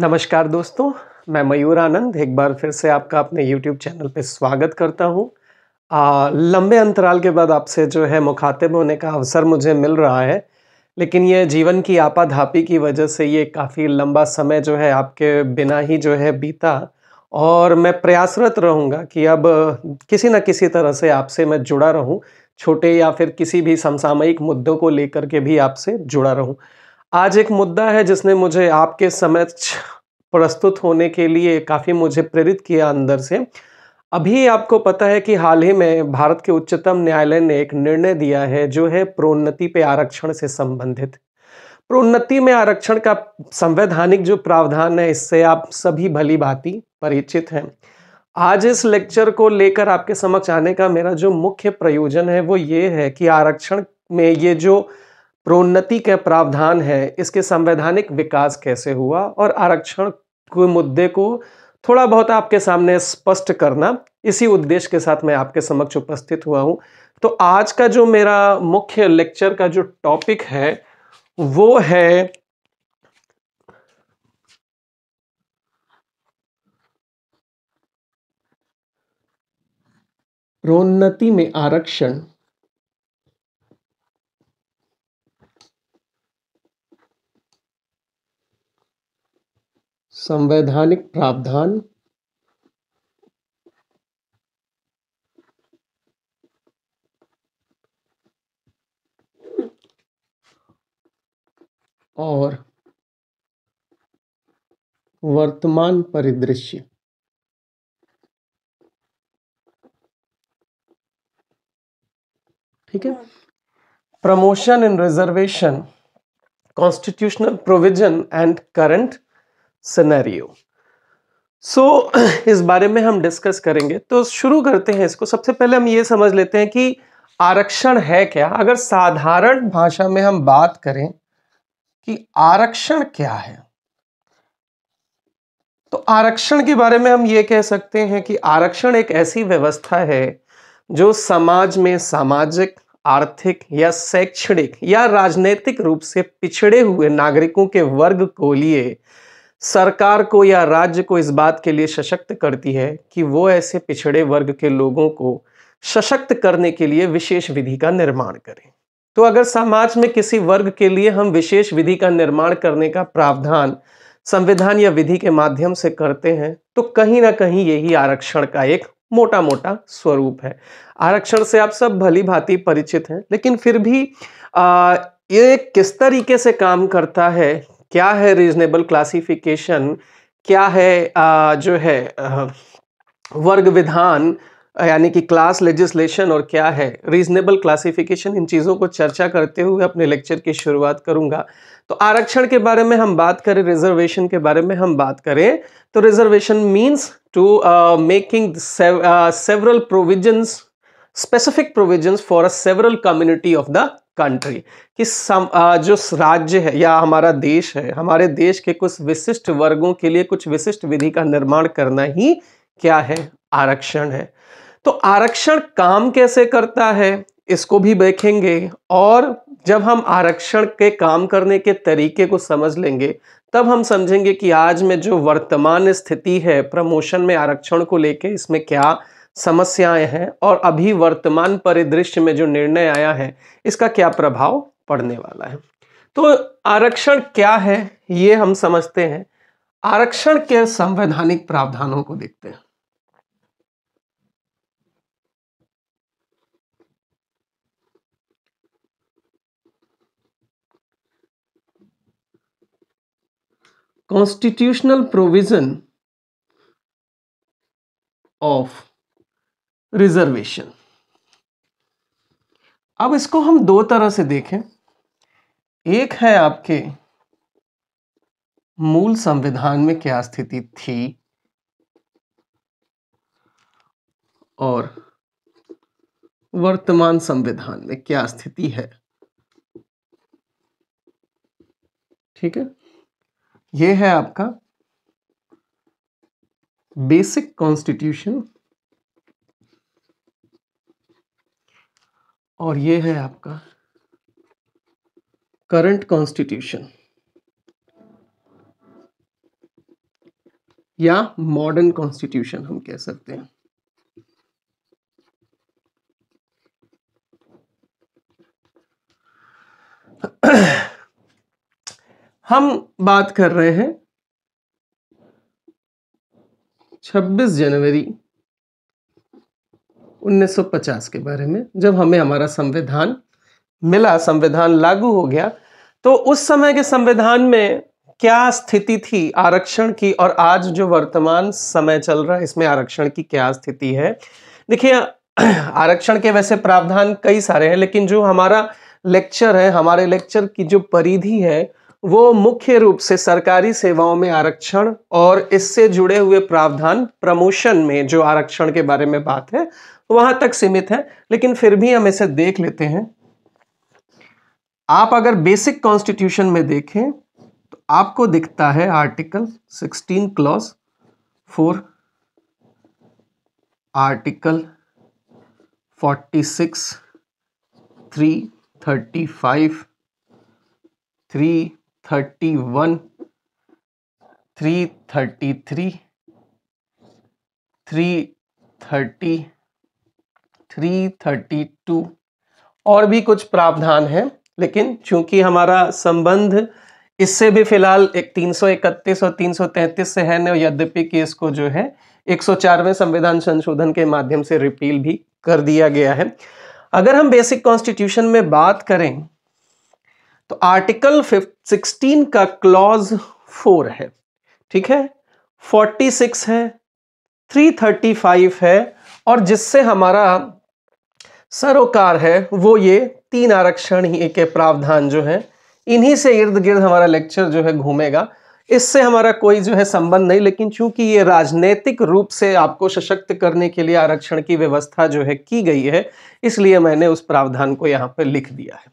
नमस्कार दोस्तों मैं मयूर आनंद एक बार फिर से आपका अपने YouTube चैनल पर स्वागत करता हूँ लंबे अंतराल के बाद आपसे जो है मुखातिब होने का अवसर मुझे मिल रहा है लेकिन ये जीवन की आपाधापी की वजह से ये काफ़ी लंबा समय जो है आपके बिना ही जो है बीता और मैं प्रयासरत रहूँगा कि अब किसी न किसी तरह से आपसे मैं जुड़ा रहूँ छोटे या फिर किसी भी समसामयिक मुद्दों को लेकर के भी आपसे जुड़ा रहूँ आज एक मुद्दा है जिसने मुझे आपके समक्ष प्रस्तुत होने के लिए काफ़ी मुझे प्रेरित किया अंदर से अभी आपको पता है कि हाल ही में भारत के उच्चतम न्यायालय ने एक निर्णय दिया है जो है प्रोन्नति पे आरक्षण से संबंधित प्रोन्नति में आरक्षण का संवैधानिक जो प्रावधान है इससे आप सभी भली भांति परिचित हैं आज इस लेक्चर को लेकर आपके समक्ष आने का मेरा जो मुख्य प्रयोजन है वो ये है कि आरक्षण में ये जो प्रोन्नति के प्रावधान है इसके संवैधानिक विकास कैसे हुआ और आरक्षण के मुद्दे को थोड़ा बहुत आपके सामने स्पष्ट करना इसी उद्देश्य के साथ मैं आपके समक्ष उपस्थित हुआ हूँ तो आज का जो मेरा मुख्य लेक्चर का जो टॉपिक है वो है प्रोन्नति में आरक्षण संवैधानिक प्रावधान और वर्तमान परिदृश्य ठीक है promotion and reservation constitutional provision and current scenario so so, इस बारे में हम डिस्कस करेंगे तो शुरू करते हैं इसको सबसे पहले हम ये समझ लेते हैं कि आरक्षण है क्या अगर साधारण भाषा में हम बात करें कि आरक्षण क्या है तो आरक्षण के बारे में हम ये कह सकते हैं कि आरक्षण एक ऐसी व्यवस्था है जो समाज में सामाजिक आर्थिक या शैक्षणिक या राजनीतिक रूप से पिछड़े हुए नागरिकों के वर्ग को लिए सरकार को या राज्य को इस बात के लिए सशक्त करती है कि वो ऐसे पिछड़े वर्ग के लोगों को सशक्त करने के लिए विशेष विधि का निर्माण करें तो अगर समाज में किसी वर्ग के लिए हम विशेष विधि का निर्माण करने का प्रावधान संविधान या विधि के माध्यम से करते हैं तो कहीं ना कहीं यही आरक्षण का एक मोटा मोटा स्वरूप है आरक्षण से आप सब भली भांति परिचित हैं लेकिन फिर भी आ, ये किस तरीके से काम करता है क्या है रीजनेबल क्लासिफिकेशन क्या है आ, जो है आ, वर्ग विधान यानी कि क्लास लेजिस्लेशन और क्या है रीजनेबल क्लासिफिकेशन इन चीज़ों को चर्चा करते हुए अपने लेक्चर की शुरुआत करूंगा तो आरक्षण के बारे में हम बात करें रिजर्वेशन के बारे में हम बात करें तो reservation means to making several provisions specific provisions for a several community of the country कि सम, आ, जो राज्य है या हमारा देश है हमारे देश के कुछ विशिष्ट वर्गों के लिए कुछ विशिष्ट विधि का निर्माण करना ही क्या है आरक्षण है तो आरक्षण काम कैसे करता है इसको भी देखेंगे और जब हम आरक्षण के काम करने के तरीके को समझ लेंगे तब हम समझेंगे कि आज में जो वर्तमान स्थिति है प्रमोशन में आरक्षण को लेके इसमें क्या समस्याएं हैं और अभी वर्तमान परिदृश्य में जो निर्णय आया है इसका क्या प्रभाव पड़ने वाला है तो आरक्षण क्या है ये हम समझते हैं आरक्षण के संवैधानिक प्रावधानों को देखते हैं कॉन्स्टिट्यूशनल प्रोविजन ऑफ रिजर्वेशन अब इसको हम दो तरह से देखें एक है आपके मूल संविधान में क्या स्थिति थी और वर्तमान संविधान में क्या स्थिति है ठीक है यह है आपका बेसिक कॉन्स्टिट्यूशन और ये है आपका करंट कॉन्स्टिट्यूशन या मॉडर्न कॉन्स्टिट्यूशन हम कह सकते हैं हम बात कर रहे हैं 26 जनवरी 1950 के बारे में जब हमें हमारा संविधान मिला संविधान लागू हो गया तो उस समय के संविधान में क्या स्थिति थी आरक्षण की और आज जो वर्तमान समय चल रहा है इसमें आरक्षण की क्या स्थिति है देखिए आरक्षण के वैसे प्रावधान कई सारे हैं लेकिन जो हमारा लेक्चर है हमारे लेक्चर की जो परिधि है वो मुख्य रूप से सरकारी सेवाओं में आरक्षण और इससे जुड़े हुए प्रावधान प्रमोशन में जो आरक्षण के बारे में बात है वहां तक सीमित है लेकिन फिर भी हम इसे देख लेते हैं आप अगर बेसिक कॉन्स्टिट्यूशन में देखें तो आपको दिखता है article 16 clause 4 article 46 three thirty five three thirty one three thirty three three thirty 332 और भी कुछ प्रावधान हैं लेकिन चूंकि हमारा संबंध इससे भी फिलहाल एक 331 और 333 से है न यद्यपि केस को जो है 104वें संविधान संशोधन के माध्यम से रिपील भी कर दिया गया है अगर हम बेसिक कॉन्स्टिट्यूशन में बात करें तो आर्टिकल सिक्सटीन का क्लॉज फोर है ठीक है फोर्टी सिक्स है थ्री थर्टी फाइव है और जिससे हमारा सरोकार है वो ये तीन आरक्षण ही के प्रावधान जो है इन्हीं से इर्द गिर्द हमारा लेक्चर जो है घूमेगा इससे हमारा कोई जो है संबंध नहीं लेकिन चूंकि ये राजनीतिक रूप से आपको सशक्त करने के लिए आरक्षण की व्यवस्था जो है की गई है इसलिए मैंने उस प्रावधान को यहाँ पर लिख दिया है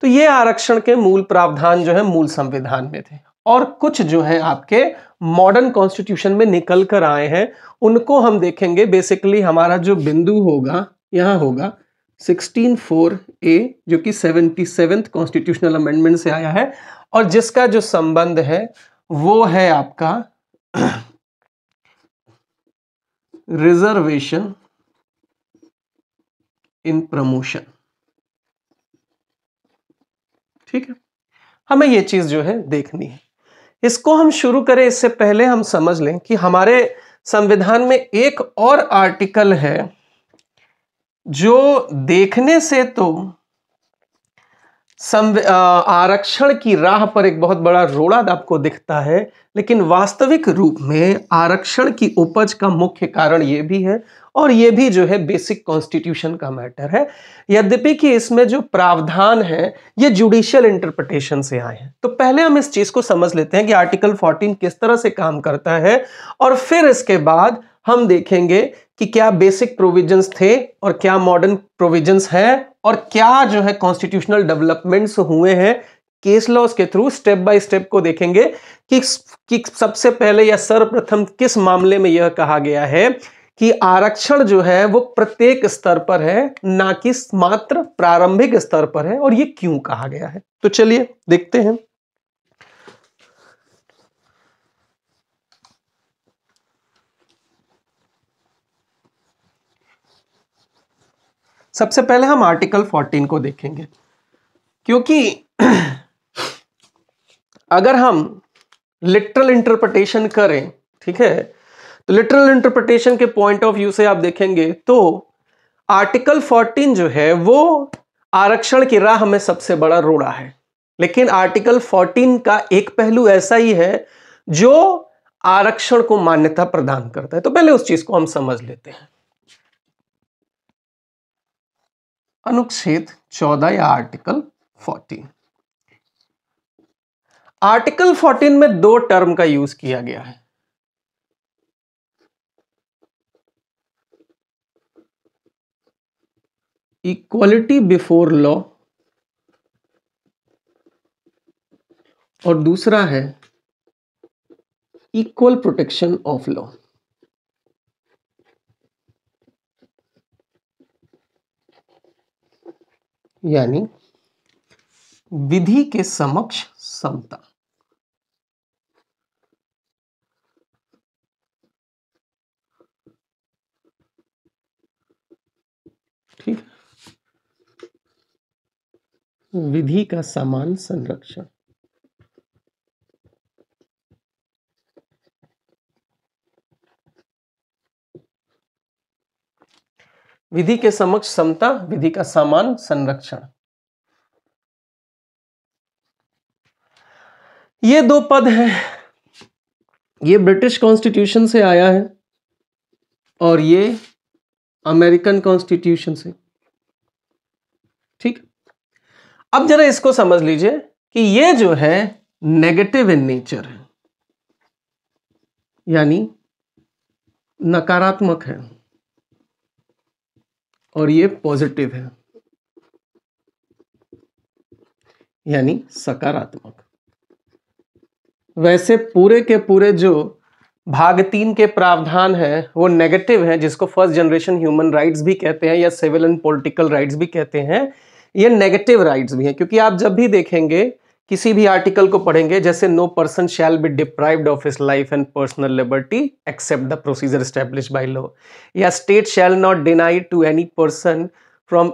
तो ये आरक्षण के मूल प्रावधान जो है मूल संविधान में थे और कुछ जो है आपके मॉडर्न कॉन्स्टिट्यूशन में निकल कर आए हैं उनको हम देखेंगे बेसिकली हमारा जो बिंदु होगा यहाँ होगा सिक्सटीन फोर ए जो कि सेवेंटी सेवेंथ कॉन्स्टिट्यूशनल अमेंडमेंट से आया है और जिसका जो संबंध है वो है आपका रिजर्वेशन इन प्रमोशन ठीक है हमें ये चीज जो है देखनी है इसको हम शुरू करें इससे पहले हम समझ लें कि हमारे संविधान में एक और आर्टिकल है जो देखने से तो आरक्षण की राह पर एक बहुत बड़ा रोड़ा आपको दिखता है लेकिन वास्तविक रूप में आरक्षण की उपज का मुख्य कारण ये भी है और ये भी जो है बेसिक कॉन्स्टिट्यूशन का मैटर है यद्यपि कि इसमें जो प्रावधान है ये जुडिशियल इंटरप्रिटेशन से आए हैं तो पहले हम इस चीज़ को समझ लेते हैं कि आर्टिकल 14 किस तरह से काम करता है और फिर इसके बाद हम देखेंगे कि क्या बेसिक प्रोविजंस थे और क्या मॉडर्न प्रोविजंस हैं और क्या जो है कॉन्स्टिट्यूशनल डेवलपमेंट्स हुए हैं केस लॉस के थ्रू स्टेप बाय स्टेप को देखेंगे कि, कि सबसे पहले या सर्वप्रथम किस मामले में यह कहा गया है कि आरक्षण जो है वो प्रत्येक स्तर पर है ना कि मात्र प्रारंभिक स्तर पर है और ये क्यों कहा गया है तो चलिए देखते हैं सबसे पहले हम आर्टिकल 14 को देखेंगे क्योंकि अगर हम लिटरल इंटरप्रटेशन करें ठीक है तो लिटरल इंटरप्रटेशन के पॉइंट ऑफ व्यू से आप देखेंगे तो आर्टिकल 14 जो है वो आरक्षण की राह में सबसे बड़ा रोड़ा है लेकिन आर्टिकल 14 का एक पहलू ऐसा ही है जो आरक्षण को मान्यता प्रदान करता है तो पहले उस चीज को हम समझ लेते हैं अनुच्छेद चौदह या आर्टिकल फोर्टीन आर्टिकल फोर्टीन में दो टर्म का यूज किया गया है इक्वालिटी बिफोर लॉ और दूसरा है इक्वल प्रोटेक्शन ऑफ लॉ यानी विधि के समक्ष समता ठीक विधि का समान संरक्षण विधि के समक्ष समता विधि का सामान संरक्षण ये दो पद हैं ये ब्रिटिश कॉन्स्टिट्यूशन से आया है और ये अमेरिकन कॉन्स्टिट्यूशन से ठीक अब जरा इसको समझ लीजिए कि ये जो है नेगेटिव इन नेचर है यानी नकारात्मक है और ये पॉजिटिव है यानी सकारात्मक वैसे पूरे के पूरे जो भाग तीन के प्रावधान हैं वो नेगेटिव हैं जिसको फर्स्ट जनरेशन ह्यूमन राइट्स भी कहते हैं या सिविल एंड पॉलिटिकल राइट्स भी कहते हैं ये नेगेटिव राइट्स भी हैं क्योंकि आप जब भी देखेंगे किसी भी आर्टिकल को पढ़ेंगे जैसे no person shall be deprived of his life and personal liberty except the procedure establish by law या state shall not deny to any person from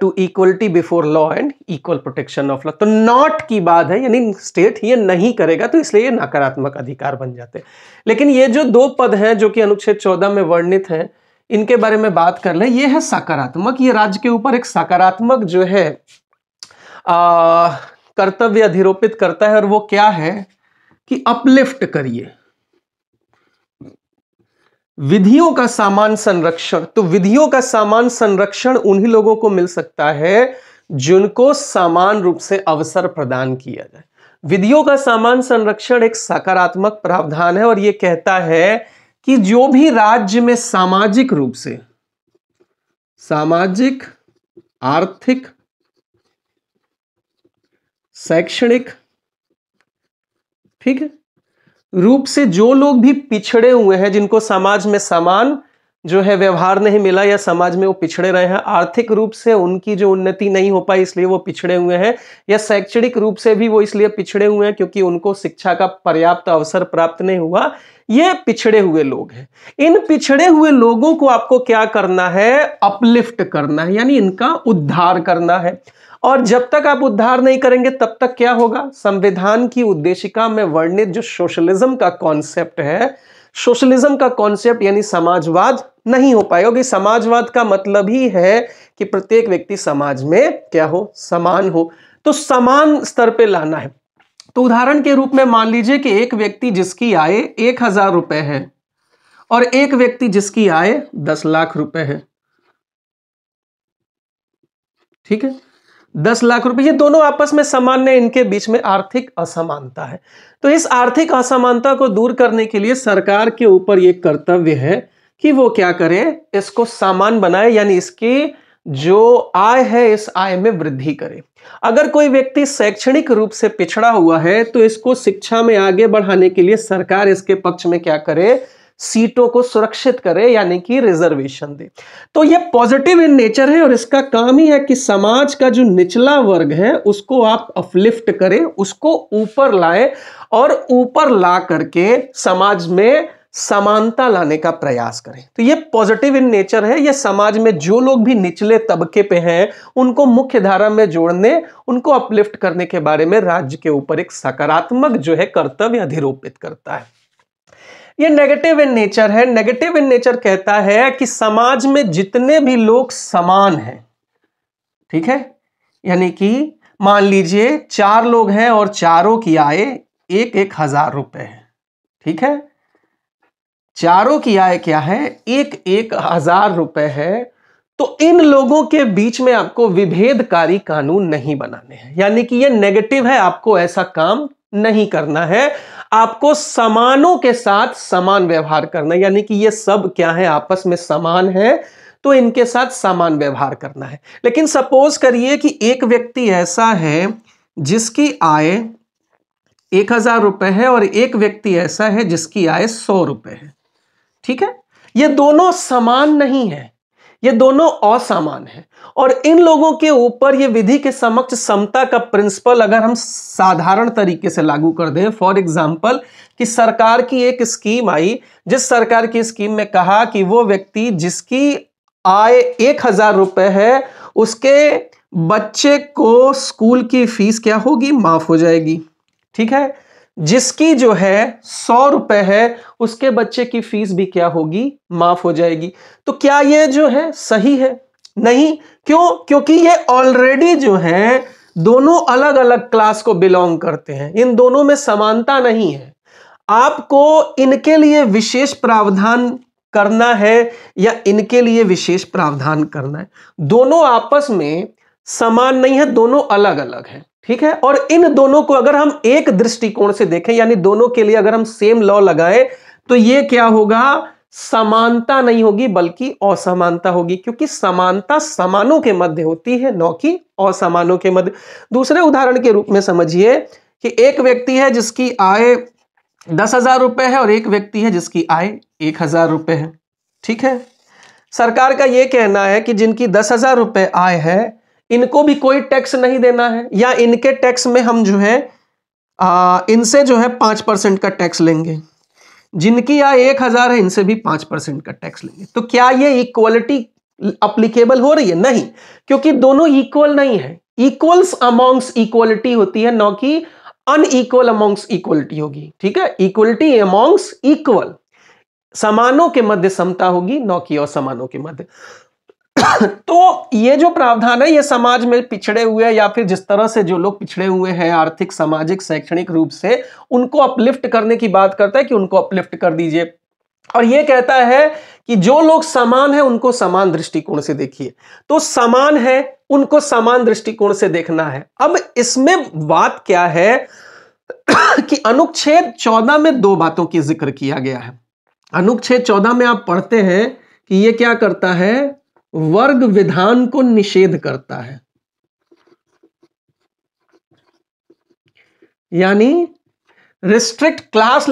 to equality before law and equal protection of law तो not की बात है यानी state ये नहीं करेगा तो इसलिए ये नकारात्मक अधिकार बन जाते हैं लेकिन ये जो दो पद हैं जो कि अनुच्छेद चौदह में वर्णित हैं इनके बारे में बात कर लें ये है सकारात्मक ये राज्य के ऊपर एक सकारात्मक जो है आ, कर्तव्य अधिरोपित करता है और वो क्या है कि अपलिफ्ट करिए विधियों का सामान संरक्षण तो विधियों का सामान संरक्षण उन्हीं लोगों को मिल सकता है जिनको समान रूप से अवसर प्रदान किया जाए विधियों का सामान संरक्षण एक सकारात्मक प्रावधान है और यह कहता है कि जो भी राज्य में सामाजिक रूप से सामाजिक आर्थिक शैक्षणिक ठीक है रूप से जो लोग भी पिछड़े हुए हैं जिनको समाज में समान जो है व्यवहार नहीं मिला या समाज में वो पिछड़े रहे हैं आर्थिक रूप से उनकी जो उन्नति नहीं हो पाई इसलिए वो पिछड़े हुए हैं या शैक्षणिक रूप से भी वो इसलिए पिछड़े हुए हैं क्योंकि उनको शिक्षा का पर्याप्त अवसर प्राप्त नहीं हुआ ये पिछड़े हुए लोग हैं इन पिछड़े हुए लोगों को आपको क्या करना है अपलिफ्ट करना है यानी इनका उद्धार करना है और जब तक आप उद्धार नहीं करेंगे तब तक क्या होगा संविधान की उद्देशिका में वर्णित जो सोशलिज्म का कॉन्सेप्ट है सोशलिज्म का कॉन्सेप्ट यानी समाजवाद नहीं हो पाएगा क्योंकि समाजवाद का मतलब ही है कि प्रत्येक व्यक्ति समाज में क्या हो समान हो तो समान स्तर पे लाना है तो उदाहरण के रूप में मान लीजिए कि एक व्यक्ति जिसकी आय एक हजार रुपए है और एक व्यक्ति जिसकी आय दस लाख रुपए है ठीक है दस लाख रुपए ये दोनों आपस में सामान्य इनके बीच में आर्थिक असमानता है तो इस आर्थिक असमानता को दूर करने के लिए सरकार के ऊपर ये कर्तव्य है कि वो क्या करें इसको सामान बनाए यानी इसकी जो आय है इस आय में वृद्धि करे अगर कोई व्यक्ति शैक्षणिक रूप से पिछड़ा हुआ है तो इसको शिक्षा में आगे बढ़ाने के लिए सरकार इसके पक्ष में क्या करे सीटों को सुरक्षित करे यानी कि रिजर्वेशन दे तो ये पॉजिटिव इन नेचर है और इसका काम ही है कि समाज का जो निचला वर्ग है उसको आप अपलिफ्ट करें उसको ऊपर लाए और ऊपर ला करके समाज में समानता लाने का प्रयास करें तो ये पॉजिटिव इन नेचर है ये समाज में जो लोग भी निचले तबके पे हैं उनको मुख्य धारा में जोड़ने उनको अपलिफ्ट करने के बारे में राज्य के ऊपर एक सकारात्मक जो है कर्तव्य अधिरोपित करता है ये नेगेटिव इन नेचर है नेगेटिव इन नेचर कहता है कि समाज में जितने भी लोग समान हैं ठीक है यानी कि मान लीजिए चार लोग हैं और चारों की आय एक एक हजार रुपए है ठीक है चारों की आय क्या है एक एक हजार रुपए है तो इन लोगों के बीच में आपको विभेदकारी कानून नहीं बनाने हैं यानी कि ये नेगेटिव है आपको ऐसा काम नहीं करना है आपको समानों के साथ समान व्यवहार करना यानी कि ये सब क्या है आपस में समान है तो इनके साथ समान व्यवहार करना है लेकिन सपोज करिए कि एक व्यक्ति ऐसा है जिसकी आय एक हजार रुपये है और एक व्यक्ति ऐसा है जिसकी आय सौ रुपये है ठीक है ये दोनों समान नहीं है ये दोनों असामान है और इन लोगों के ऊपर ये विधि के समक्ष समता का प्रिंसिपल अगर हम साधारण तरीके से लागू कर दें फॉर एग्जाम्पल कि सरकार की एक स्कीम आई जिस सरकार की स्कीम में कहा कि वो व्यक्ति जिसकी आय एक हजार रुपये है उसके बच्चे को स्कूल की फीस क्या होगी माफ हो जाएगी ठीक है जिसकी जो है सौ रुपए है उसके बच्चे की फीस भी क्या होगी माफ हो जाएगी तो क्या ये जो है सही है नहीं क्यों क्योंकि ये ऑलरेडी जो है दोनों अलग अलग क्लास को बिलोंग करते हैं इन दोनों में समानता नहीं है आपको इनके लिए विशेष प्रावधान करना है या इनके लिए विशेष प्रावधान करना है दोनों आपस में समान नहीं है दोनों अलग अलग है ठीक है और इन दोनों को अगर हम एक दृष्टिकोण से देखें यानी दोनों के लिए अगर हम सेम लॉ लगाए तो ये क्या होगा समानता नहीं होगी बल्कि असमानता होगी क्योंकि समानता समानों के मध्य होती है नौ की असमानों के मध्य दूसरे उदाहरण के रूप में समझिए कि एक व्यक्ति है जिसकी आय दस हजार रुपये है और एक व्यक्ति है जिसकी आय एक हजार रुपये है ठीक है सरकार का यह कहना है कि जिनकी दस हजार रुपये आय है इनको भी कोई टैक्स नहीं देना है या इनके टैक्स में हम जो है आ, इनसे जो है पांच परसेंट का टैक्स लेंगे जिनकी या एक हज़ार है इनसे भी पांच परसेंट का टैक्स लेंगे तो क्या ये इक्वलिटी अप्लीकेबल हो रही है नहीं क्योंकि दोनों इक्वल नहीं है इक्वल्स अमाउंट्स इक्वलिटी होती है ना कि अनइक्वल अमाउंट्स इक्वलिटी होगी ठीक है इक्वलिटी अमाउंट इक्वल समानों के मध्य समता होगी नौ की और समानों के मध्य तो ये जो प्रावधान है ये समाज में पिछड़े हुए या फिर जिस तरह से जो लोग पिछड़े हुए हैं आर्थिक सामाजिक शैक्षणिक रूप से उनको अपलिफ्ट करने की बात करता है कि उनको अपलिफ्ट कर दीजिए और ये कहता है कि जो लोग समान है उनको समान दृष्टिकोण से देखिए तो समान है उनको समान दृष्टिकोण से देखना है अब इसमें बात क्या है कि अनुच्छेद चौदह में दो बातों की जिक्र किया गया है अनुच्छेद चौदह में आप पढ़ते हैं कि ये क्या करता है वर्ग विधान को निषेध करता है यानी restrict class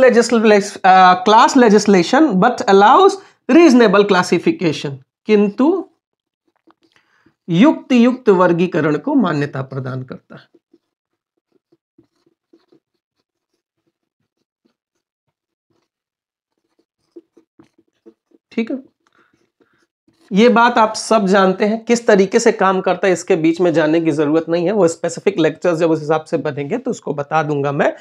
class legislation but allows reasonable classification किंतु युक्त युक्त वर्गीकरण को मान्यता प्रदान करता है ठीक है ये बात आप सब जानते हैं किस तरीके से काम करता है इसके बीच में जाने की जरूरत नहीं है वो स्पेसिफिक लेक्चर्स जब उस हिसाब से बनेंगे तो उसको बता दूंगा मैं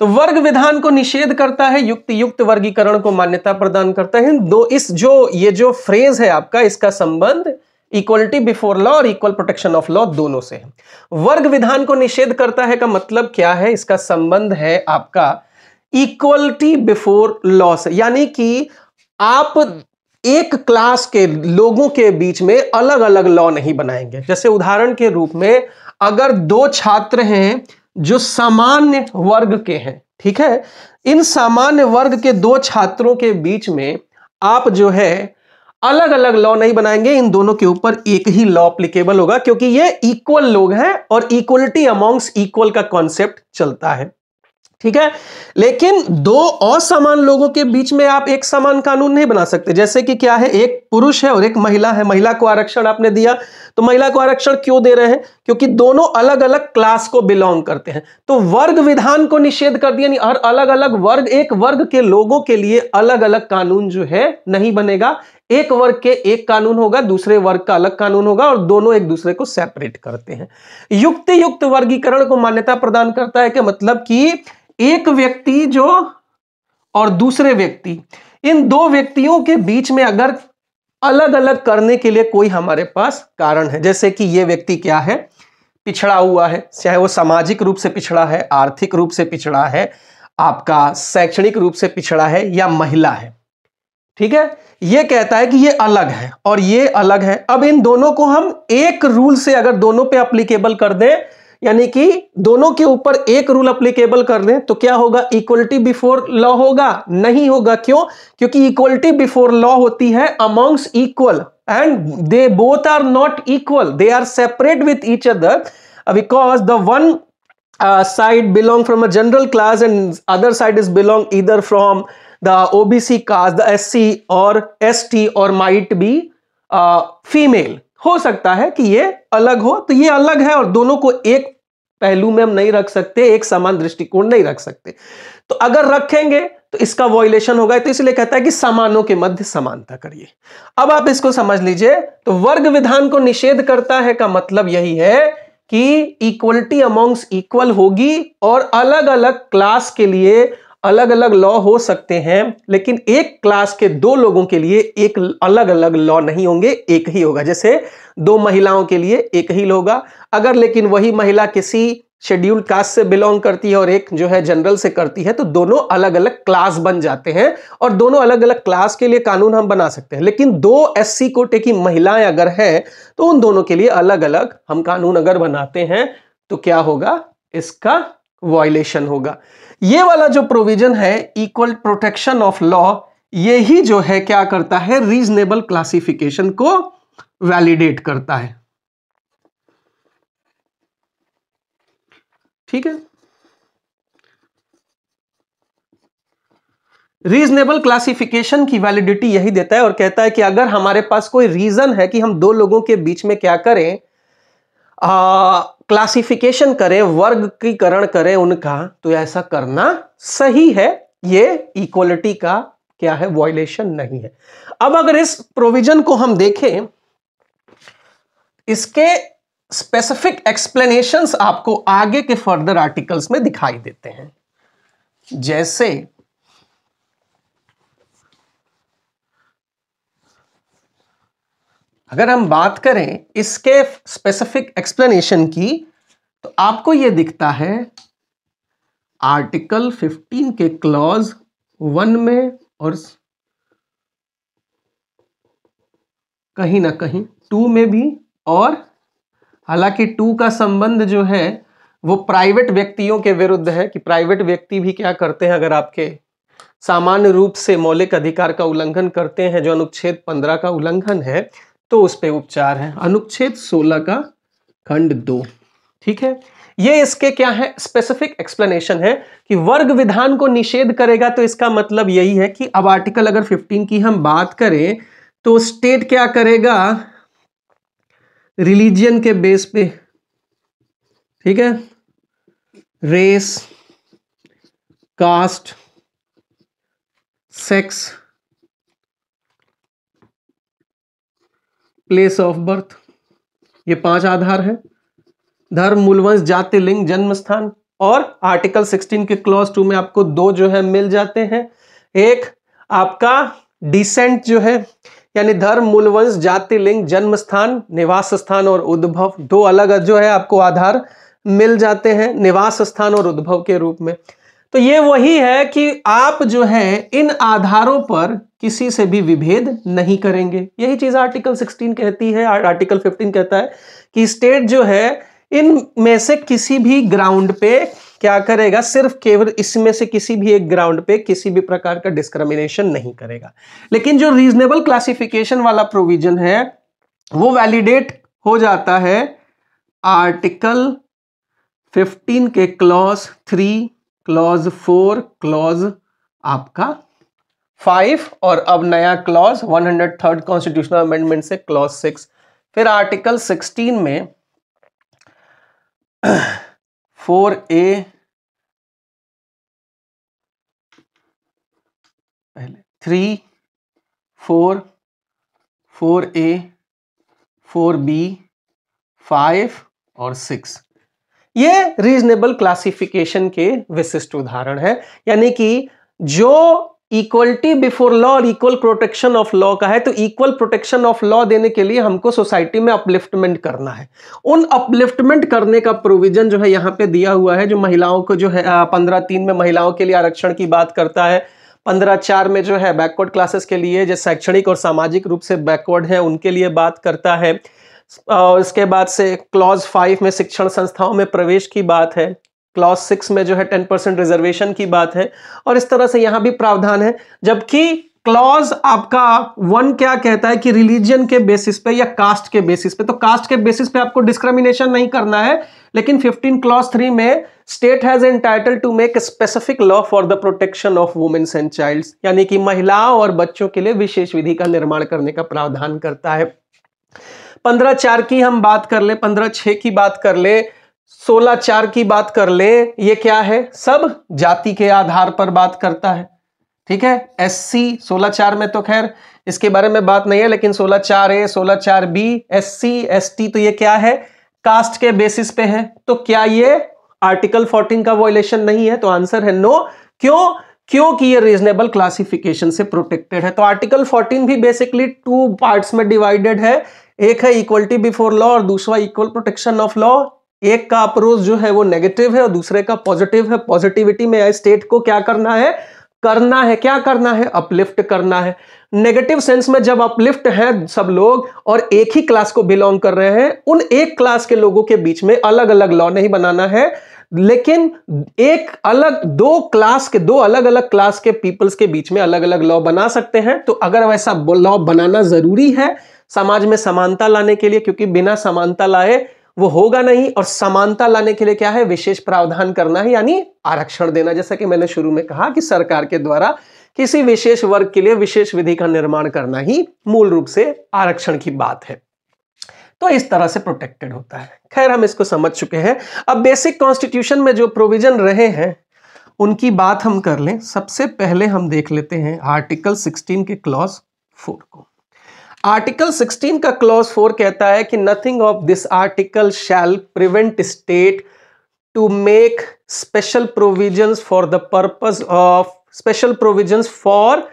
तो वर्ग विधान को निषेध करता है युक्त युक्त वर्गीकरण को मान्यता प्रदान करता है दो इस जो ये जो फ्रेज है आपका इसका संबंध इक्वलिटी बिफोर लॉ और इक्वल प्रोटेक्शन ऑफ लॉ दोनों से है वर्ग विधान को निषेध करता है का मतलब क्या है इसका संबंध है आपका इक्वलिटी बिफोर लॉ से यानी कि आप एक क्लास के लोगों के बीच में अलग अलग लॉ नहीं बनाएंगे जैसे उदाहरण के रूप में अगर दो छात्र हैं जो सामान्य वर्ग के हैं ठीक है इन सामान्य वर्ग के दो छात्रों के बीच में आप जो है अलग अलग लॉ नहीं बनाएंगे इन दोनों के ऊपर एक ही लॉ अप्लीकेबल होगा क्योंकि ये इक्वल लोग हैं और इक्वलिटी अमॉन्ग्स इक्वल का कॉन्सेप्ट चलता है ठीक है लेकिन दो असमान लोगों के बीच में आप एक समान कानून नहीं बना सकते जैसे कि क्या है एक पुरुष है और एक महिला है महिला को आरक्षण आपने दिया तो महिला को आरक्षण क्यों दे रहे हैं क्योंकि दोनों अलग अलग क्लास को बिलोंग करते हैं तो वर्ग विधान को निषेध कर दिया नहीं और अलग अलग वर्ग एक वर्ग के लोगों के लिए अलग अलग कानून जो है नहीं बनेगा एक वर्ग के एक कानून होगा दूसरे वर्ग का अलग कानून होगा और दोनों एक दूसरे को सेपरेट करते हैं युक्त युक्त वर्गीकरण को मान्यता प्रदान करता है कि मतलब कि एक व्यक्ति जो और दूसरे व्यक्ति इन दो व्यक्तियों के बीच में अगर अलग अलग करने के लिए कोई हमारे पास कारण है जैसे कि ये व्यक्ति क्या है पिछड़ा हुआ है चाहे वो सामाजिक रूप से पिछड़ा है आर्थिक रूप से पिछड़ा है आपका शैक्षणिक रूप से पिछड़ा है या महिला है ठीक है ये कहता है कि ये अलग है और ये अलग है अब इन दोनों को हम एक रूल से अगर दोनों पे अप्लीकेबल कर दें यानी कि दोनों के ऊपर एक रूल अप्लीकेबल कर दें तो क्या होगा इक्वलिटी बिफोर लॉ होगा नहीं होगा क्यों क्योंकि इक्वलिटी बिफोर लॉ होती है amongst equal and they both are not equal they are separate with each other because the one side belong from a general class and other side is belong either from the obc caste the sc और S or might be uh, हो सकता है कि ये अलग हो तो ये अलग है और दोनों को एक पहलू में हम नहीं रख सकते एक समान दृष्टिकोण नहीं रख सकते तो अगर रखेंगे तो इसका वॉयलेशन होगा तो इसलिए कहता है कि समानों के मध्य समानता करिए अब आप इसको समझ लीजिए तो वर्ग विधान को निषेध करता है का मतलब यही है कि इक्वलिटी अमोंग्स इक्वल होगी और अलग अलग क्लास के लिए अलग अलग लॉ हो सकते हैं लेकिन एक क्लास के दो लोगों के लिए एक अलग अलग लॉ नहीं होंगे एक ही होगा जैसे दो महिलाओं के लिए एक ही होगा अगर लेकिन वही महिला किसी शेड्यूल कास्ट से बिलोंग करती है और एक जो है जनरल से करती है तो दोनों अलग अलग क्लास बन जाते हैं और दोनों अलग अलग क्लास के लिए कानून हम बना सकते हैं लेकिन दो सी कोटे की महिलाएं अगर है तो उन दोनों के लिए अलग अलग हम कानून अगर बनाते हैं तो क्या होगा इसका वॉयलेशन होगा ये वाला जो प्रोविजन है इक्वल प्रोटेक्शन ऑफ लॉ ये ही जो है क्या करता है रीजनेबल क्लासिफिकेशन को वैलिडेट करता है ठीक है रीजनेबल क्लासिफिकेशन की वैलिडिटी यही देता है और कहता है कि अगर हमारे पास कोई रीजन है कि हम दो लोगों के बीच में क्या करें आ, क्लासिफिकेशन करें वर्गीकरण करें उनका तो ऐसा करना सही है ये इक्वलिटी का क्या है वॉयलेशन नहीं है अब अगर इस प्रोविजन को हम देखें इसके स्पेसिफिक एक्सप्लेनेशंस आपको आगे के फर्दर आर्टिकल्स में दिखाई देते हैं जैसे अगर हम बात करें इसके स्पेसिफिक एक्सप्लेनेशन की तो आपको यह दिखता है आर्टिकल 15 के क्लॉज वन में और कहीं ना कहीं टू में भी और हालांकि टू का संबंध जो है वो प्राइवेट व्यक्तियों के विरुद्ध है कि प्राइवेट व्यक्ति भी क्या करते हैं अगर आपके सामान्य रूप से मौलिक अधिकार का उल्लंघन करते हैं जो अनुच्छेद पंद्रह का उल्लंघन है तो उस पर उपचार है अनुच्छेद 16 का खंड दो ठीक है ये इसके क्या है स्पेसिफिक एक्सप्लेनेशन है कि वर्ग विधान को निषेध करेगा तो इसका मतलब यही है कि अब आर्टिकल अगर 15 की हम बात करें तो स्टेट क्या करेगा रिलीजियन के बेस पे ठीक है race caste sex place of birth ये पांच आधार है धर्म मूलवंश जाति लिंग जन्म स्थान और आर्टिकल 16 के क्लॉज टू में आपको दो जो है मिल जाते हैं एक आपका डिसेंट जो है यानी धर्म मूलवंश जाति लिंग जन्म स्थान निवास स्थान और उद्भव दो अलग जो है आपको आधार मिल जाते हैं निवास स्थान और उद्भव के रूप में तो ये वही है कि आप जो है इन आधारों पर किसी से भी विभेद नहीं करेंगे यही चीज आर्टिकल 16 कहती है आर्टिकल 15 कहता है कि स्टेट जो है इन में से किसी भी ग्राउंड पे क्या करेगा सिर्फ केवल इसमें से किसी भी एक ग्राउंड पे किसी भी प्रकार का डिस्क्रिमिनेशन नहीं करेगा लेकिन जो रीजनेबल क्लासिफिकेशन वाला प्रोविजन है वो वैलिडेट हो जाता है आर्टिकल 15 के clause three clause four clause आपका फाइव और अब नया clause one hundred third constitutional amendment से क्लॉज सिक्स फिर आर्टिकल सिक्सटीन में फोर ए पहले three four four A four B five और सिक्स ये रीजनेबल क्लासिफिकेशन के विशिष्ट उदाहरण है यानी कि जो इक्वलिटी बिफोर लॉ और इक्वल प्रोटेक्शन ऑफ लॉ का है तो इक्वल प्रोटेक्शन ऑफ लॉ देने के लिए हमको सोसाइटी में अपलिफ्टमेंट करना है उन अपलिफ्टमेंट करने का प्रोविजन जो है यहाँ पे दिया हुआ है जो महिलाओं को जो है पंद्रह तीन में महिलाओं के लिए आरक्षण की बात करता है पंद्रह चार में जो है बैकवर्ड क्लासेस के लिए जो शैक्षणिक और सामाजिक रूप से बैकवर्ड है उनके लिए बात करता है और इसके बाद से क्लॉज फाइव में शिक्षण संस्थाओं में प्रवेश की बात है क्लॉज सिक्स में जो है टेन परसेंट रिजर्वेशन की बात है और इस तरह से यहां भी प्रावधान है जबकि क्लॉज आपका वन क्या कहता है कि रिलीजन के बेसिस पे या कास्ट के बेसिस पे तो कास्ट के बेसिस पे आपको डिस्क्रिमिनेशन नहीं करना है लेकिन 15 क्लॉज थ्री में state has entitle to make specific law for the protection of womens and child यानी कि महिलाओं और बच्चों के लिए विशेष विधि का निर्माण करने का प्रावधान करता है पंद्रह चार की हम बात कर ले पंद्रह छह की बात कर ले सोलह चार की बात कर ले ये क्या है सब जाति के आधार पर बात करता है ठीक है एस सी सोलह चार में तो खैर इसके बारे में बात नहीं है लेकिन सोलह चार ए सोलह चार B S C S T तो ये क्या है कास्ट के बेसिस पे है तो क्या ये आर्टिकल फोर्टीन का वॉयलेशन नहीं है तो आंसर है नो क्यों क्योंकि ये रीजनेबल क्लासिफिकेशन से प्रोटेक्टेड है तो आर्टिकल 14 भी बेसिकली टू पार्ट्स में डिवाइडेड है एक है इक्वलिटी बिफोर लॉ और दूसरा इक्वल प्रोटेक्शन ऑफ लॉ एक का अप्रोच जो है वो नेगेटिव है और दूसरे का पॉजिटिव है पॉजिटिविटी में आए स्टेट को क्या करना है करना है क्या करना है अपलिफ्ट करना है नेगेटिव सेंस में जब अपलिफ्ट हैं सब लोग और एक ही क्लास को बिलोंग कर रहे हैं उन एक क्लास के लोगों के बीच में अलग अलग लॉ नहीं बनाना है लेकिन एक अलग दो क्लास के दो अलग अलग क्लास के पीपल्स के बीच में अलग अलग लॉ बना सकते हैं तो अगर वैसा लॉ बनाना जरूरी है समाज में समानता लाने के लिए क्योंकि बिना समानता लाए वो होगा नहीं और समानता लाने के लिए क्या है विशेष प्रावधान करना है यानी आरक्षण देना जैसा कि मैंने शुरू में कहा कि सरकार के द्वारा किसी विशेष वर्ग के लिए विशेष विधि का निर्माण करना ही मूल रूप से आरक्षण की बात है तो इस तरह से प्रोटेक्टेड होता है खैर हम इसको समझ चुके हैं अब बेसिक कॉन्स्टिट्यूशन में जो प्रोविजन रहे हैं उनकी बात हम कर लें सबसे पहले हम देख लेते हैं आर्टिकल 16 के क्लॉज 4 को आर्टिकल 16 का क्लॉज 4 कहता है कि nothing of this article shall prevent state to make special provision for the purpose of special provisions for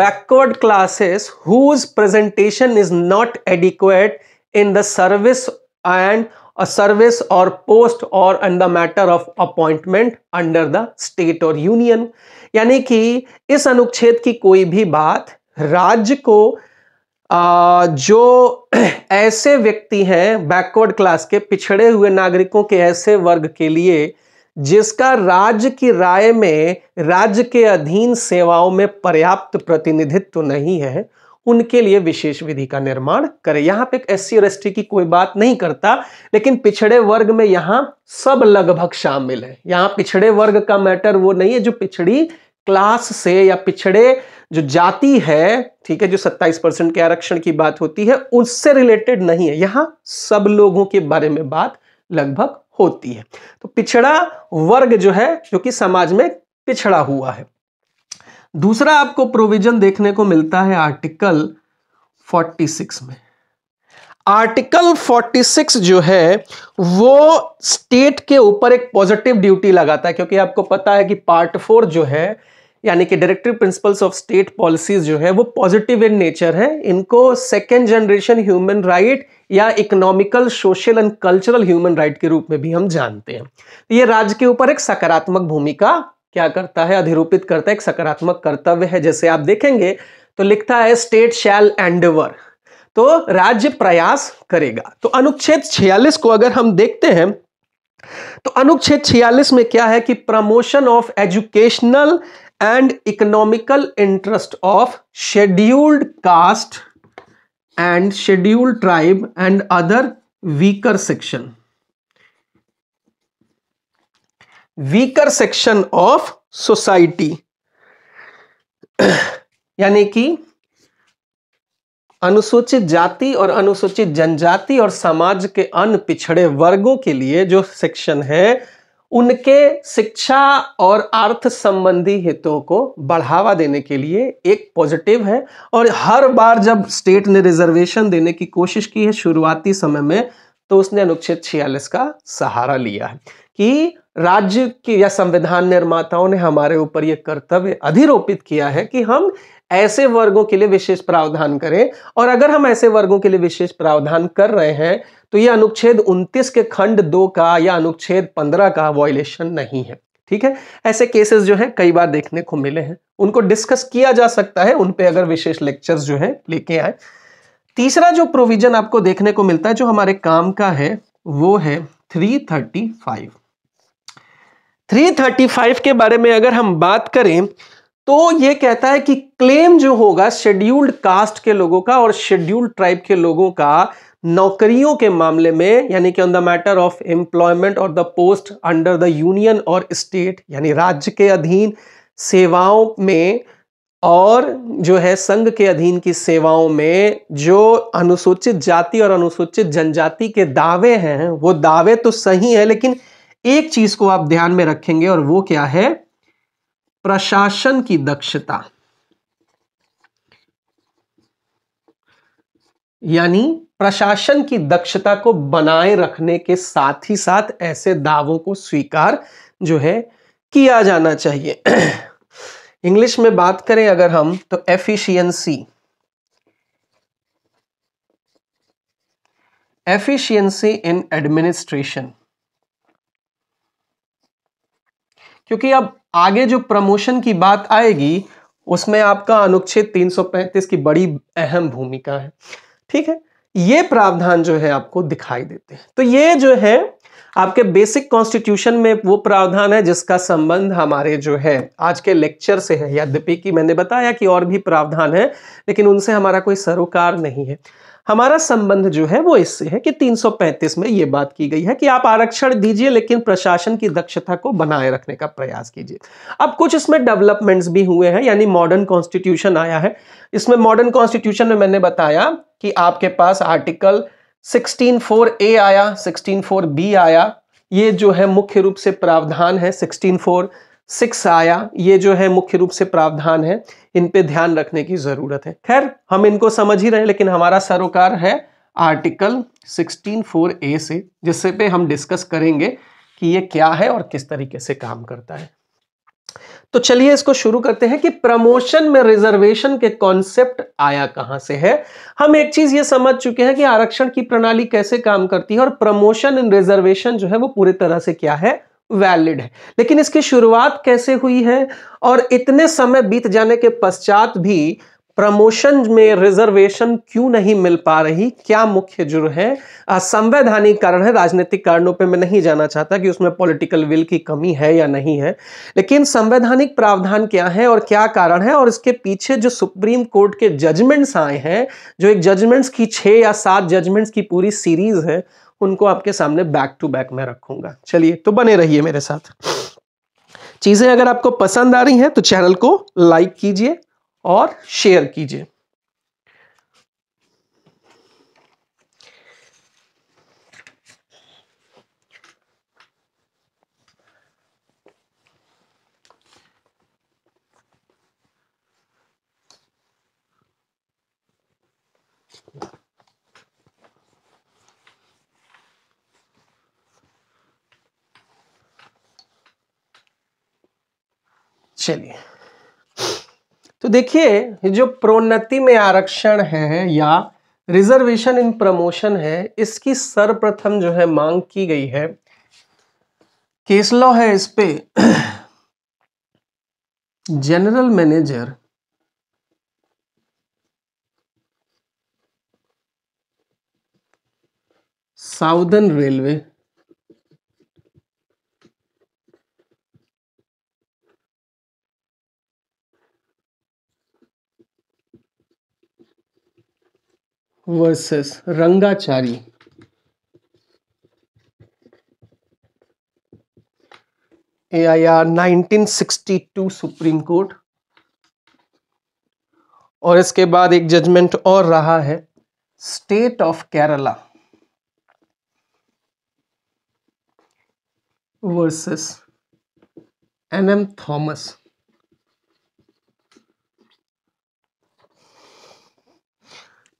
backward classes whose presentation is not adequate in the service and a service और post और in the matter of appointment under the state और union यानी कि इस अनुच्छेद की कोई भी बात राज्य को जो ऐसे व्यक्ति हैं बैकवर्ड क्लास के पिछड़े हुए नागरिकों के ऐसे वर्ग के लिए जिसका राज्य की राय में राज्य के अधीन सेवाओं में पर्याप्त प्रतिनिधित्व नहीं है उनके लिए विशेष विधि का निर्माण करें यहाँ पे एस सी और एस की कोई बात नहीं करता लेकिन पिछड़े वर्ग में यहाँ सब लगभग शामिल है यहाँ पिछड़े वर्ग का मैटर वो नहीं है जो पिछड़ी क्लास से या पिछड़े जो जाति है ठीक है जो 27 परसेंट के आरक्षण की बात होती है उससे रिलेटेड नहीं है यहां सब लोगों के बारे में बात लगभग होती है तो पिछड़ा वर्ग जो है जो कि समाज में पिछड़ा हुआ है दूसरा आपको प्रोविजन देखने को मिलता है आर्टिकल 46 में आर्टिकल 46 जो है वो स्टेट के ऊपर एक पॉजिटिव ड्यूटी लगाता है क्योंकि आपको पता है कि पार्ट फोर जो है यानी कि directive principles of state policies जो है वो पॉजिटिव इन नेचर है इनको सेकेंड जनरेशन ह्यूमन राइट या economical social and cultural human right के रूप में भी हम जानते हैं तो ये राज्य के ऊपर एक सकारात्मक भूमिका क्या करता है अधिरूपित करता है एक सकारात्मक कर्तव्य है जैसे आप देखेंगे तो लिखता है स्टेट शैल एंडवर तो राज्य प्रयास करेगा तो अनुच्छेद 46 को अगर हम देखते हैं तो अनुच्छेद 46 में क्या है कि promotion of educational and economical interest of scheduled caste and scheduled tribe and other weaker section weaker section of society यानी कि अनुसूचित जाति और अनुसूचित जनजाति और समाज के अन्य पिछड़े वर्गों के लिए जो सेक्शन है उनके शिक्षा और अर्थ संबंधी हितों को बढ़ावा देने के लिए एक पॉजिटिव है और हर बार जब स्टेट ने रिजर्वेशन देने की कोशिश की है शुरुआती समय में तो उसने अनुच्छेद छियालीस का सहारा लिया है कि राज्य के या संविधान निर्माताओं ने हमारे ऊपर ये कर्तव्य अधिरोपित किया है कि हम ऐसे वर्गों के लिए विशेष प्रावधान करें और अगर हम ऐसे वर्गों के लिए विशेष प्रावधान कर रहे हैं तो यह अनुच्छेद 29 के खंड दो का या अनुच्छेद 15 का वॉयलेशन नहीं है ठीक है ऐसे केसेस जो हैं कई बार देखने को मिले हैं उनको डिस्कस किया जा सकता है उनपे अगर विशेष लेक्चर जो है लेके आए तीसरा जो प्रोविजन आपको देखने को मिलता है जो हमारे काम का है वो है 335 335 के बारे में अगर हम बात करें तो ये कहता है कि क्लेम जो होगा शेड्यूल्ड कास्ट के लोगों का और शेड्यूल्ड ट्राइब के लोगों का नौकरियों के मामले में यानी कि on the matter of employment और the post under the union और स्टेट यानी राज्य के अधीन सेवाओं में और जो है संघ के अधीन की सेवाओं में जो अनुसूचित जाति और अनुसूचित जनजाति के दावे हैं वो दावे तो सही है लेकिन एक चीज को आप ध्यान में रखेंगे और वो क्या है प्रशासन की दक्षता यानी प्रशासन की दक्षता को बनाए रखने के साथ ही साथ ऐसे दावों को स्वीकार जो है किया जाना चाहिए इंग्लिश में बात करें अगर हम तो एफिशिएंसी एफिशिएंसी इन एडमिनिस्ट्रेशन क्योंकि अब आगे जो प्रमोशन की बात आएगी उसमें आपका अनुच्छेद 335 की बड़ी अहम भूमिका है ठीक है ये प्रावधान जो है आपको दिखाई देते हैं तो ये जो है आपके बेसिक कॉन्स्टिट्यूशन में वो प्रावधान है जिसका संबंध हमारे जो है आज के लेक्चर से है यद्यपि कि मैंने बताया कि और भी प्रावधान है लेकिन उनसे हमारा कोई सरोकार नहीं है हमारा संबंध जो है वो इससे है कि 335 में ये बात की गई है कि आप आरक्षण दीजिए लेकिन प्रशासन की दक्षता को बनाए रखने का प्रयास कीजिए अब कुछ इसमें डेवलपमेंट्स भी हुए हैं यानी मॉडर्न कॉन्स्टिट्यूशन आया है इसमें मॉडर्न कॉन्स्टिट्यूशन में मैंने बताया कि आपके पास आर्टिकल सिक्सटीन ए आया सिक्सटीन बी आया ये जो है मुख्य रूप से प्रावधान है सिक्सटीन सिक्स आया ये जो है मुख्य रूप से प्रावधान है इन पे ध्यान रखने की जरूरत है खैर हम इनको समझ ही रहे लेकिन हमारा सरोकार है आर्टिकल सिक्सटीन फोर ए से जिससे पे हम डिस्कस करेंगे कि ये क्या है और किस तरीके से काम करता है तो चलिए इसको शुरू करते हैं कि प्रमोशन में रिजर्वेशन के कॉन्सेप्ट आया कहां से है हम एक चीज ये समझ चुके हैं कि आरक्षण की प्रणाली कैसे काम करती है और प्रमोशन एंड रिजर्वेशन जो है वो पूरी तरह से क्या है वैलिड है लेकिन इसकी शुरुआत कैसे हुई है और इतने समय बीत जाने के पश्चात भी प्रमोशन में रिजर्वेशन क्यों नहीं मिल पा रही क्या मुख्य जुर्म है संवैधानिक कारण है राजनीतिक कारणों पे मैं नहीं जाना चाहता कि उसमें पॉलिटिकल विल की कमी है या नहीं है लेकिन संवैधानिक प्रावधान क्या है और क्या कारण है और इसके पीछे जो सुप्रीम कोर्ट के जजमेंट्स आए हैं जो एक जजमेंट्स की छः या सात जजमेंट्स की पूरी सीरीज है उनको आपके सामने बैक टू बैक में रखूंगा चलिए तो बने रहिए मेरे साथ चीज़ें अगर आपको पसंद आ रही हैं तो चैनल को लाइक कीजिए और शेयर कीजिए चलिए तो देखिए जो प्रोन्नति में आरक्षण है या रिजर्वेशन इन प्रमोशन है इसकी सर्वप्रथम जो है मांग की गई है केस लॉ है इस पे general manager southern railway versus Rangachari A I R nineteen sixty two Supreme Court और इसके बाद एक जजमेंट और रहा है state of Kerala versus N M Thomas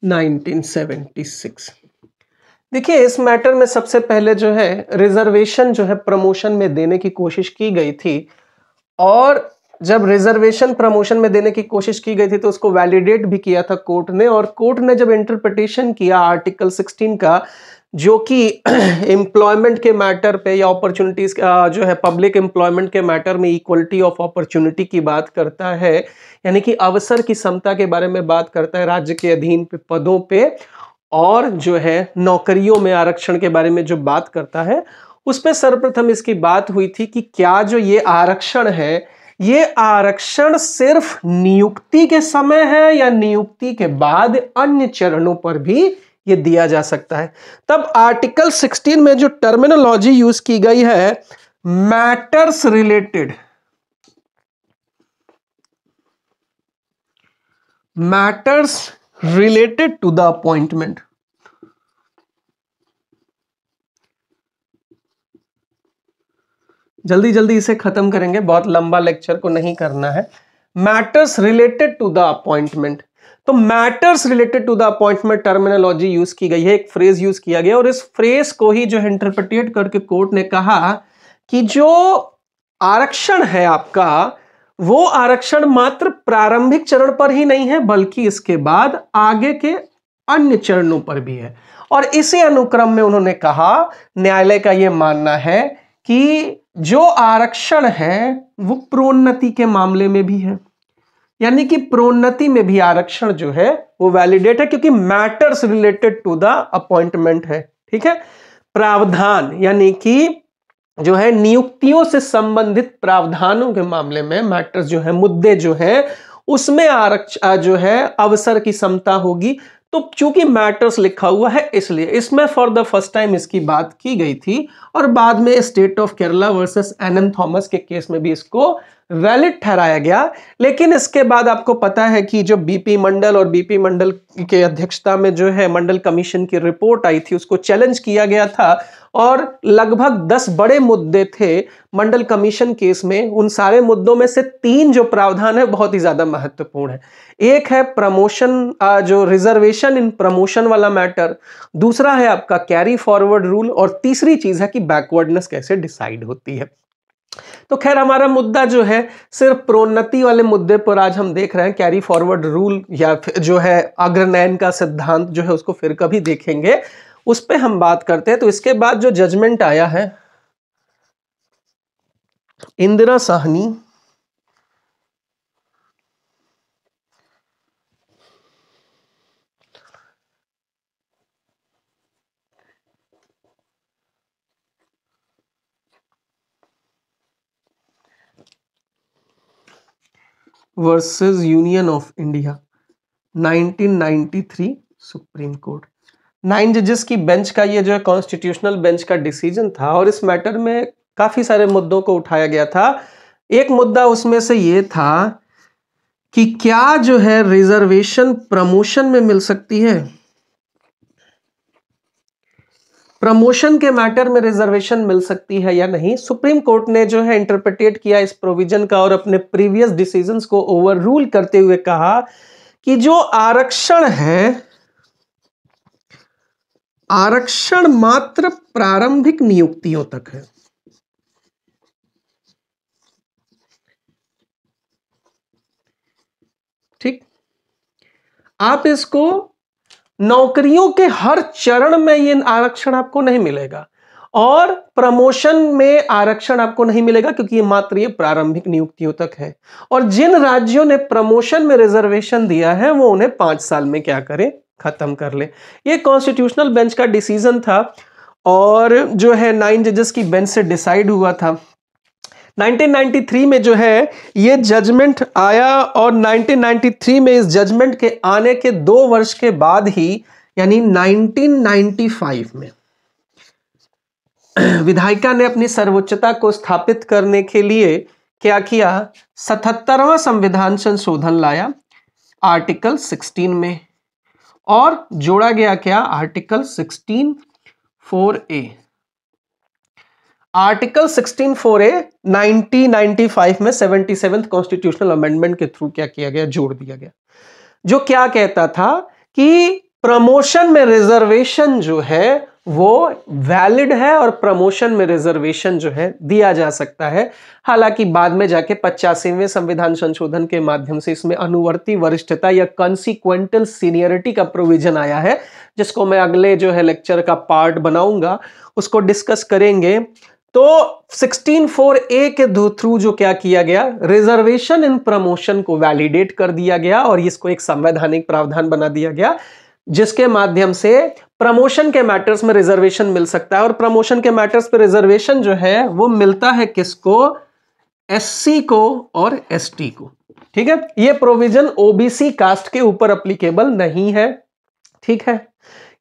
1976 देखिए इस मैटर में सबसे पहले जो है रिजर्वेशन जो है प्रमोशन में देने की कोशिश की गई थी और जब रिजर्वेशन प्रमोशन में देने की कोशिश की गई थी तो उसको वैलिडेट भी किया था कोर्ट ने और कोर्ट ने जब इंटरप्रिटेशन किया आर्टिकल 16 का जो कि एम्प्लॉयमेंट के मैटर पे या अपॉर्चुनिटीज जो है पब्लिक एम्प्लॉयमेंट के मैटर में इक्वलिटी ऑफ अपॉर्चुनिटी की बात करता है यानी कि अवसर की समता के बारे में बात करता है राज्य के अधीन पे पदों पे और जो है नौकरियों में आरक्षण के बारे में जो बात करता है उसमें सर्वप्रथम इसकी बात हुई थी कि क्या जो ये आरक्षण है ये आरक्षण सिर्फ नियुक्ति के समय है या नियुक्ति के बाद अन्य चरणों पर भी ये दिया जा सकता है तब आर्टिकल 16 में जो टर्मिनोलॉजी यूज की गई है matters related matters related to the appointment जल्दी जल्दी इसे खत्म करेंगे बहुत लंबा लेक्चर को नहीं करना है matters related to the appointment तो matters related to the appointment terminology use की गई है एक फ्रेज यूज किया गया और इस फ्रेज को ही जो इंटरप्रिटेट करके कोर्ट ने कहा कि जो आरक्षण है आपका वो आरक्षण मात्र प्रारंभिक चरण पर ही नहीं है बल्कि इसके बाद आगे के अन्य चरणों पर भी है और इसी अनुक्रम में उन्होंने कहा न्यायालय का ये मानना है कि जो आरक्षण है वो प्रोन्नति के मामले में भी है यानी कि प्रोन्नति में भी आरक्षण जो है वो वैलिडेट है क्योंकि matters related to the appointment है ठीक है प्रावधान यानी कि जो है नियुक्तियों से संबंधित प्रावधानों के मामले में मैटर्स जो है मुद्दे जो है उसमें आरक्षण जो है अवसर की क्षमता होगी तो चूंकि मैटर्स लिखा हुआ है इसलिए इसमें फॉर द फर्स्ट टाइम इसकी बात की गई थी और बाद में state of Kerala versus N N Thomas के केस में भी इसको वैलिड ठहराया गया लेकिन इसके बाद आपको पता है कि जो बीपी मंडल और बीपी मंडल के अध्यक्षता में जो है मंडल कमीशन की रिपोर्ट आई थी उसको चैलेंज किया गया था और लगभग दस बड़े मुद्दे थे मंडल कमीशन केस में उन सारे मुद्दों में से तीन जो प्रावधान है बहुत ही ज़्यादा महत्वपूर्ण है एक है प्रमोशन जो रिजर्वेशन इन प्रमोशन वाला मैटर दूसरा है आपका कैरी फॉरवर्ड रूल और तीसरी चीज़ है कि बैकवर्डनेस कैसे डिसाइड होती है तो खैर हमारा मुद्दा जो है सिर्फ प्रोन्नति वाले मुद्दे पर आज हम देख रहे हैं कैरी फॉरवर्ड रूल या जो है अग्रनयन का सिद्धांत जो है उसको फिर कभी देखेंगे उस पर हम बात करते हैं तो इसके बाद जो जजमेंट आया है Indira Sawhney versus Union of India 1993 Supreme Court nine जजेस की बेंच का ये जो है कॉन्स्टिट्यूशनल बेंच का डिसीजन था और इस मैटर में काफ़ी सारे मुद्दों को उठाया गया था एक मुद्दा उसमें से ये था कि क्या जो है रिजर्वेशन प्रमोशन में मिल सकती है प्रमोशन के मैटर में रिजर्वेशन मिल सकती है या नहीं सुप्रीम कोर्ट ने जो है इंटरप्रिटेट किया इस प्रोविजन का और अपने प्रीवियस डिसीजन को ओवर रूल करते हुए कहा कि जो आरक्षण है आरक्षण मात्र प्रारंभिक नियुक्तियों तक है ठीक आप इसको नौकरियों के हर चरण में ये आरक्षण आपको नहीं मिलेगा और प्रमोशन में आरक्षण आपको नहीं मिलेगा क्योंकि ये मात्र ये प्रारंभिक नियुक्तियों तक है और जिन राज्यों ने प्रमोशन में रिजर्वेशन दिया है वो उन्हें पांच साल में क्या करें खत्म कर ले ये कॉन्स्टिट्यूशनल बेंच का डिसीजन था और जो है नाइन जजेस की बेंच से डिसाइड हुआ था 1993 में जो है ये जजमेंट आया और 1993 में इस जजमेंट के आने के दो वर्ष के बाद ही यानी 1995 में विधायिका ने अपनी सर्वोच्चता को स्थापित करने के लिए क्या किया सतहत्तरवा संविधान संशोधन लाया आर्टिकल 16 में और जोड़ा गया क्या article 16 four A article 16 four A 1995 में सेवेंटी सेवन कॉन्स्टिट्यूशनल अमेंडमेंट के थ्रू क्या किया गया जोड़ दिया गया जो क्या कहता था कि प्रमोशन में रिजर्वेशन जो है वो वैलिड है और प्रमोशन में रिजर्वेशन जो है दिया जा सकता है हालांकि बाद में जाके पचासीवें संविधान संशोधन के माध्यम से इसमें अनुवर्ती वरिष्ठता या कंसिक्वेंटल सीनियरिटी का प्रोविजन आया है जिसको मैं अगले जो है लेक्चर का पार्ट बनाऊंगा उसको डिस्कस करेंगे तो 164A के थ्रू जो क्या किया गया रिजर्वेशन इन प्रमोशन को वैलिडेट कर दिया गया और इसको एक संवैधानिक प्रावधान बना दिया गया जिसके माध्यम से प्रमोशन के मैटर्स में रिजर्वेशन मिल सकता है और प्रमोशन के मैटर्स पर रिजर्वेशन जो है वो मिलता है किसको एससी को और एसटी को ठीक है ये प्रोविजन ओबीसी कास्ट के ऊपर अप्लीकेबल नहीं है ठीक है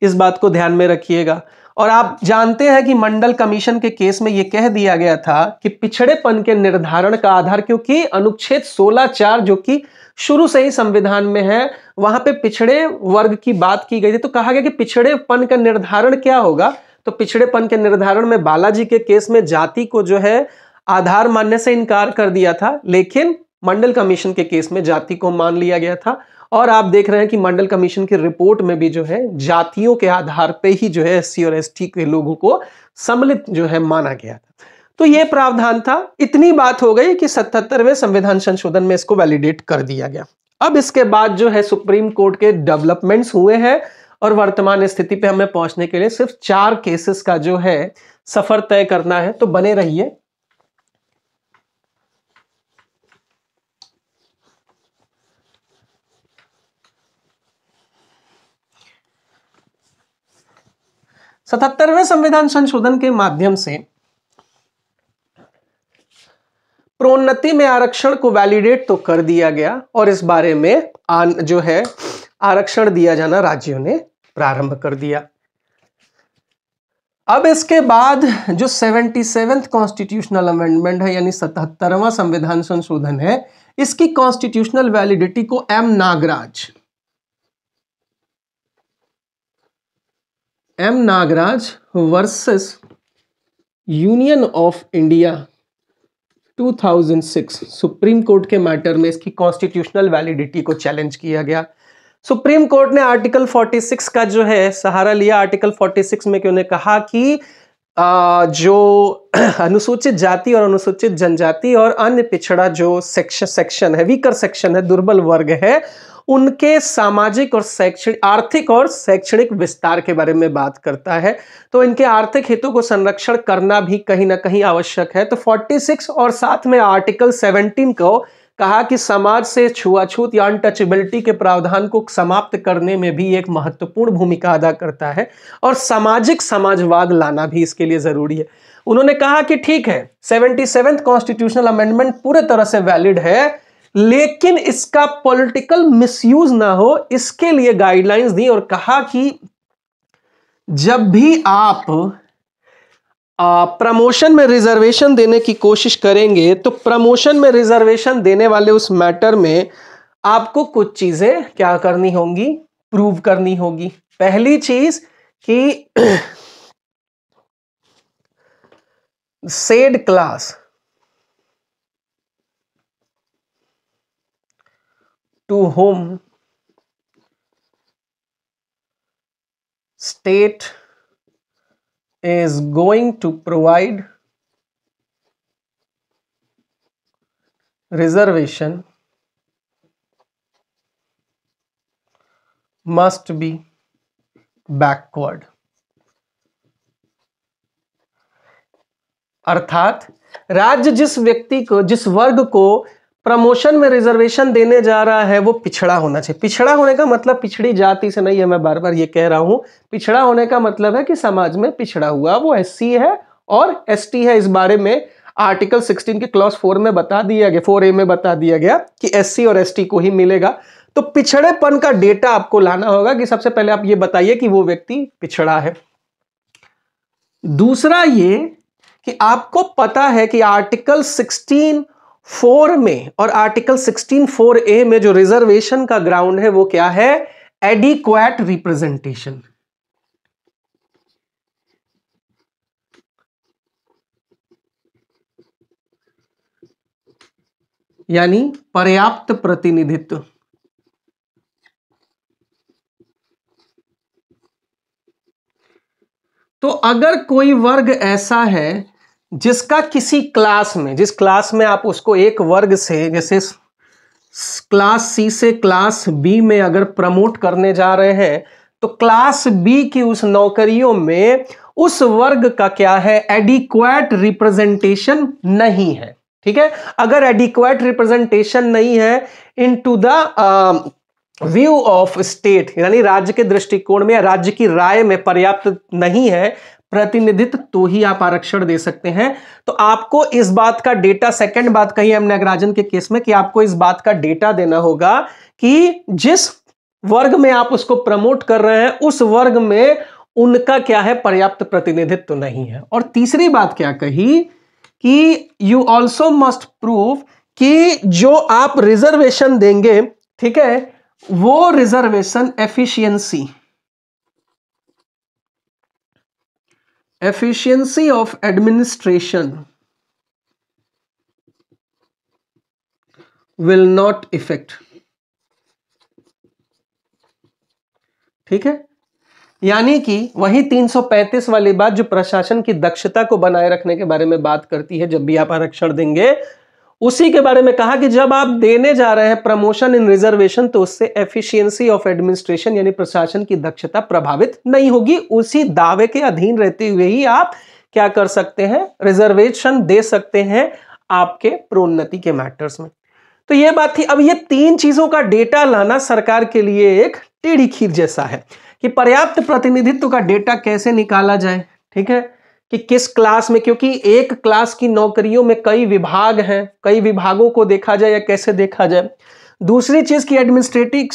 इस बात को ध्यान में रखिएगा और आप जानते हैं कि मंडल कमीशन के केस में यह कह दिया गया था कि पिछड़ेपन के निर्धारण का आधार क्योंकि अनुच्छेद 16 चार जो कि शुरू से ही संविधान में है वहां पे पिछड़े वर्ग की बात की गई थी तो कहा गया कि पिछड़ेपन का निर्धारण क्या होगा तो पिछड़ेपन के निर्धारण में बालाजी के केस में जाति को जो है आधार मानने से इनकार कर दिया था लेकिन मंडल कमीशन के केस में जाति को मान लिया गया था और आप देख रहे हैं कि मंडल कमीशन की रिपोर्ट में भी जो है जातियों के आधार पर ही जो है एस और एस के लोगों को सम्मिलित जो है माना गया था तो ये प्रावधान था इतनी बात हो गई कि सतहत्तरवें संविधान संशोधन में इसको वैलिडेट कर दिया गया अब इसके बाद जो है सुप्रीम कोर्ट के डेवलपमेंट्स हुए हैं और वर्तमान स्थिति पे हमें पहुंचने के लिए सिर्फ चार केसेस का जो है सफर तय करना है तो बने रहिए सतहत्तरवें संविधान संशोधन के माध्यम से प्रोन्नति में आरक्षण को वैलिडेट तो कर दिया गया और इस बारे में आन जो है आरक्षण दिया जाना राज्यों ने प्रारंभ कर दिया अब इसके बाद जो सेवेंटी सेवेंथ कॉन्स्टिट्यूशनल अमेंडमेंट है यानी सतहत्तरवा संविधान संशोधन है इसकी कॉन्स्टिट्यूशनल वैलिडिटी को M Nagaraj M Nagaraj versus Union of India 2006 Supreme Court के मैटर में इसकी कॉन्स्टिट्यूशनल वैलिडिटी को चैलेंज किया गया सुप्रीम कोर्ट ने आर्टिकल 46 का जो है सहारा लिया आर्टिकल 46 में कि उन्हें कहा कि आ, जो अनुसूचित जाति और अनुसूचित जनजाति और अन्य पिछड़ा जो सेक्शन सेक्शन है वीकर सेक्शन है दुर्बल वर्ग है उनके सामाजिक और शैक्षणिक आर्थिक और शैक्षणिक विस्तार के बारे में बात करता है तो इनके आर्थिक हितों को संरक्षण करना भी कहीं ना कहीं आवश्यक है तो 46 और साथ में आर्टिकल 17 को कहा कि समाज से छुआछूत या अनटचेबिलिटी के प्रावधान को समाप्त करने में भी एक महत्वपूर्ण भूमिका अदा करता है और सामाजिक समाजवाद लाना भी इसके लिए ज़रूरी है उन्होंने कहा कि ठीक है सेवेंटी कॉन्स्टिट्यूशनल अमेंडमेंट पूरे तरह से वैलिड है लेकिन इसका पॉलिटिकल मिसयूज ना हो इसके लिए गाइडलाइंस दी और कहा कि जब भी आप प्रमोशन में रिजर्वेशन देने की कोशिश करेंगे तो प्रमोशन में रिजर्वेशन देने वाले उस मैटर में आपको कुछ चीज़ें क्या करनी होंगी प्रूव करनी होगी पहली चीज़ कि said class to whom state is going to provide reservation must be backward अर्थात राज्य जिस व्यक्ति को जिस वर्ग को प्रमोशन में रिजर्वेशन देने जा रहा है वो पिछड़ा होना चाहिए पिछड़ा होने का मतलब पिछड़ी जाति से नहीं है मैं बार बार ये कह रहा हूँ पिछड़ा होने का मतलब है कि समाज में पिछड़ा हुआ वो एस है और एस है इस बारे में आर्टिकल 16 के क्लॉस फोर में बता दिया गया फोर ए में बता दिया गया कि एस और एस को ही मिलेगा तो पिछड़ेपन का डेटा आपको लाना होगा कि सबसे पहले आप ये बताइए कि वो व्यक्ति पिछड़ा है दूसरा ये कि आपको पता है कि आर्टिकल सिक्सटीन फोर में और आर्टिकल सिक्सटीन फोर ए में जो रिजर्वेशन का ग्राउंड है वो क्या है एडिक्वेट रिप्रेजेंटेशन यानी पर्याप्त प्रतिनिधित्व तो अगर कोई वर्ग ऐसा है जिसका किसी क्लास में जिस क्लास में आप उसको एक वर्ग से जैसे क्लास सी से क्लास बी में अगर प्रमोट करने जा रहे हैं तो क्लास बी की उस नौकरियों में उस वर्ग का क्या है एडिक्वेट रिप्रेजेंटेशन नहीं है ठीक है अगर एडिक्वेट रिप्रेजेंटेशन नहीं है in to the view of state यानी राज्य के दृष्टिकोण में या राज्य की राय में पर्याप्त नहीं है प्रतिनिधित्व तो ही आप आरक्षण दे सकते हैं तो आपको इस बात का डेटा सेकंड बात कही हम नगराजन के केस में कि आपको इस बात का डेटा देना होगा कि जिस वर्ग में आप उसको प्रमोट कर रहे हैं उस वर्ग में उनका क्या है पर्याप्त प्रतिनिधित्व तो नहीं है और तीसरी बात क्या कही कि यू ऑल्सो मस्ट प्रूव कि जो आप रिजर्वेशन देंगे ठीक है वो reservation efficiency efficiency of administration will not affect ठीक है यानी कि वही 335 वाली बात जो प्रशासन की दक्षता को बनाए रखने के बारे में बात करती है जब भी आप आरक्षण देंगे उसी के बारे में कहा कि जब आप देने जा रहे हैं प्रमोशन इन रिजर्वेशन तो उससे एफिशिएंसी ऑफ एडमिनिस्ट्रेशन यानी प्रशासन की दक्षता प्रभावित नहीं होगी उसी दावे के अधीन रहते हुए ही आप क्या कर सकते हैं रिजर्वेशन दे सकते हैं आपके प्रोन्नति के मैटर्स में तो ये बात थी अब ये तीन चीजों का डेटा लाना सरकार के लिए एक टेढ़ी खीर जैसा है कि पर्याप्त प्रतिनिधित्व का डेटा कैसे निकाला जाए ठीक है कि किस क्लास में क्योंकि एक क्लास की नौकरियों में कई विभाग हैं कई विभागों को देखा जाए या कैसे देखा जाए दूसरी चीज़ की एडमिनिस्ट्रेटिव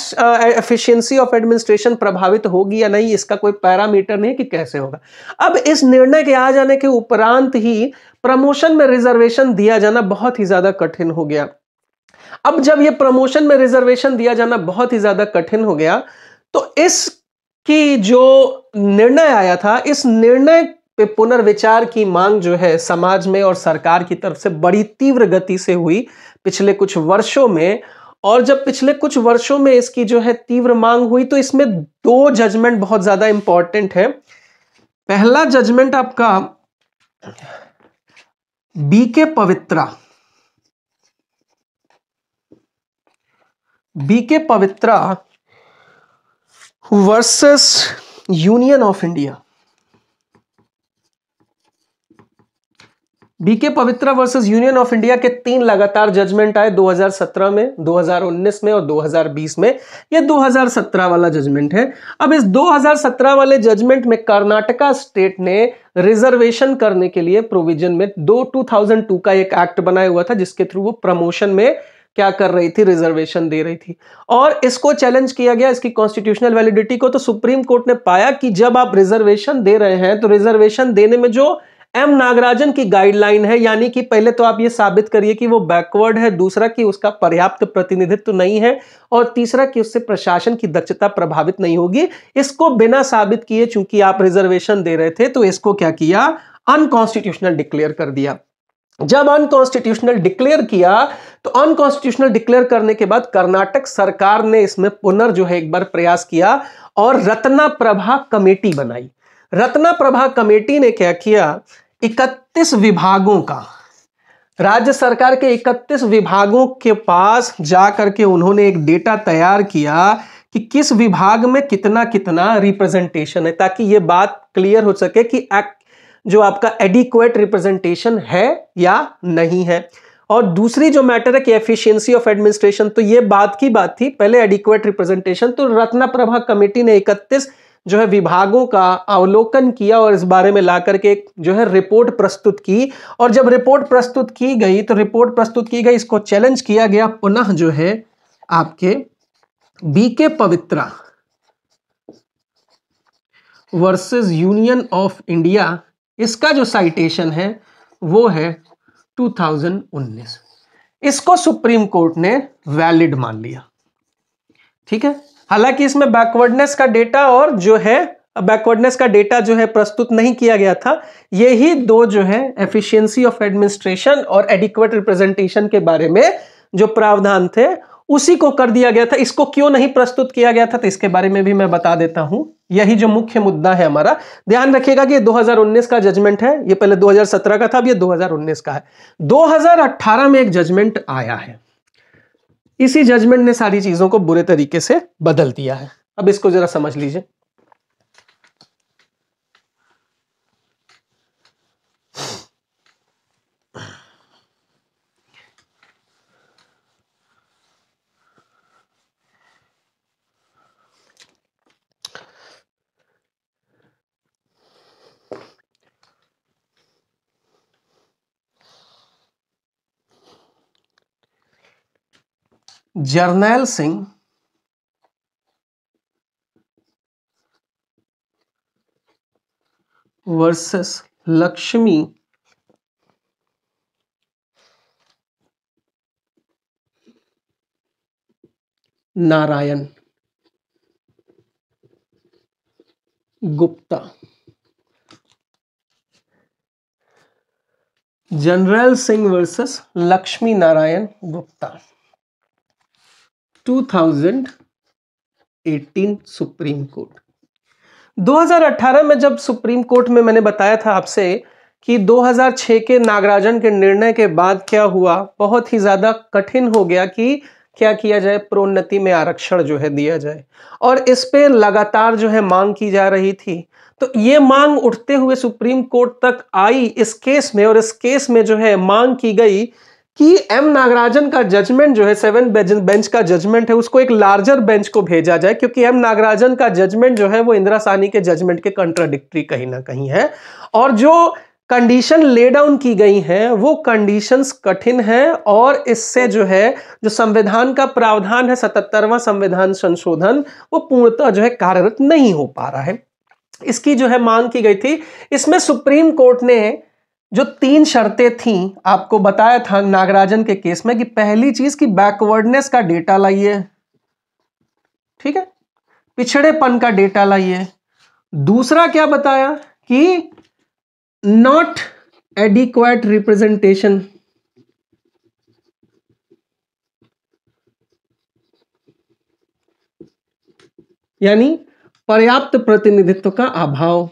एफिशिएंसी ऑफ एडमिनिस्ट्रेशन प्रभावित होगी या नहीं इसका कोई पैरामीटर नहीं कि कैसे होगा अब इस निर्णय के आ जाने के उपरांत ही प्रमोशन में रिजर्वेशन दिया जाना बहुत ही ज़्यादा कठिन हो गया अब जब ये प्रमोशन में रिजर्वेशन दिया जाना बहुत ही ज़्यादा कठिन हो गया तो इस की जो निर्णय आया था इस निर्णय पे पुनर्विचार की मांग जो है समाज में और सरकार की तरफ से बड़ी तीव्र गति से हुई पिछले कुछ वर्षों में और जब पिछले कुछ वर्षों में इसकी जो है तीव्र मांग हुई तो इसमें दो जजमेंट बहुत ज्यादा इंपॉर्टेंट है पहला जजमेंट आपका B K Pavitra B K Pavitra versus Union of India B K Pavitra versus Union of India के तीन लगातार जजमेंट आए 2017 में 2019 में और 2020 में ये 2017 वाला जजमेंट है अब इस 2017 वाले जजमेंट में कर्नाटका स्टेट ने रिजर्वेशन करने के लिए प्रोविजन में दो टू का एक एक्ट बनाया हुआ था जिसके थ्रू वो प्रमोशन में क्या कर रही थी रिजर्वेशन दे रही थी और इसको चैलेंज किया गया इसकी कॉन्स्टिट्यूशनल वैलिडिटी को तो सुप्रीम कोर्ट ने पाया कि जब आप रिजर्वेशन दे रहे हैं तो रिजर्वेशन देने में जो एम नागराजन की गाइडलाइन है यानी कि पहले तो आप ये साबित करिए कि वो बैकवर्ड है दूसरा कि उसका पर्याप्त प्रतिनिधित्व नहीं है और तीसरा कि उससे प्रशासन की दक्षता प्रभावित नहीं होगी इसको बिना साबित किए चूंकि आप रिजर्वेशन दे रहे थे तो इसको क्या किया अनकॉन्स्टिट्यूशनल डिक्लेयर कर दिया जब अनकॉन्स्टिट्यूशनल डिक्लेयर किया तो अनकॉन्स्टिट्यूशनल डिक्लेयर करने के बाद कर्नाटक सरकार ने इसमें पुनर् जो है एक बार प्रयास किया और रत्ना प्रभा कमेटी बनाई रत्ना प्रभा कमेटी ने क्या किया इकतीस विभागों का राज्य सरकार के 31 विभागों के पास जा करके उन्होंने एक डेटा तैयार किया कि किस विभाग में कितना कितना रिप्रेजेंटेशन है ताकि ये बात क्लियर हो सके कि जो आपका एडिक्वेट रिप्रेजेंटेशन है या नहीं है और दूसरी जो मैटर है कि एफिशिएंसी ऑफ एडमिनिस्ट्रेशन तो ये बात की बात थी पहले एडिक्वेट रिप्रेजेंटेशन तो रत्ना प्रभा कमेटी ने इकतीस जो है विभागों का अवलोकन किया और इस बारे में ला करके जो है रिपोर्ट प्रस्तुत की और जब रिपोर्ट प्रस्तुत की गई तो रिपोर्ट प्रस्तुत की गई इसको चैलेंज किया गया पुनः जो है आपके B K Pavitra versus Union of India इसका जो साइटेशन है वो है 2019 इसको सुप्रीम कोर्ट ने वैलिड मान लिया ठीक है हालांकि इसमें बैकवर्डनेस का डेटा और जो है बैकवर्डनेस का डेटा जो है प्रस्तुत नहीं किया गया था यही दो जो है एफिशिएंसी ऑफ एडमिनिस्ट्रेशन और एडिक्वेट रिप्रेजेंटेशन के बारे में जो प्रावधान थे उसी को कर दिया गया था इसको क्यों नहीं प्रस्तुत किया गया था तो इसके बारे में भी मैं बता देता हूं यही जो मुख्य मुद्दा है हमारा ध्यान रखिएगा कि ये 2019 का जजमेंट है ये पहले 2017 का था अब ये 2019 का है 2018 में एक जजमेंट आया है इसी जजमेंट ने सारी चीज़ों को बुरे तरीके से बदल दिया है अब इसको ज़रा समझ लीजिए Jarnail Singh versus Lakshmi Narayan Gupta general Singh versus Lakshmi Narayan Gupta 2018 Supreme Court 2018 में जब सुप्रीम कोर्ट में मैंने बताया था आपसे कि 2006 के नागराजन के निर्णय के बाद क्या हुआ बहुत ही ज़्यादा कठिन हो गया कि क्या किया जाए प्रोन्नति में आरक्षण जो है दिया जाए और इस पे लगातार जो है मांग की जा रही थी तो ये मांग उठते हुए सुप्रीम कोर्ट तक आई इस केस में और इस केस में जो है मांग की गई कि एम नागराजन का जजमेंट जो है सेवन बेंच का जजमेंट है उसको एक लार्जर बेंच को भेजा जाए क्योंकि एम नागराजन का जजमेंट जो है वो इंदिरा सानी के जजमेंट के कंट्राडिक्ट्री कहीं ना कहीं है और जो कंडीशन ले डाउन की गई हैं वो कंडीशंस कठिन हैं और इससे जो है जो संविधान का प्रावधान है सतहत्तरवां संविधान संशोधन वो पूर्णतः जो है कार्यरत नहीं हो पा रहा है इसकी जो है मांग की गई थी इसमें सुप्रीम कोर्ट ने जो तीन शर्तें थीं आपको बताया था नागराजन के केस में कि पहली चीज की बैकवर्डनेस का डेटा लाइए ठीक है पिछड़ेपन का डेटा लाइए दूसरा क्या बताया कि नॉट एडिक्वेट रिप्रेजेंटेशन यानी पर्याप्त प्रतिनिधित्व का अभाव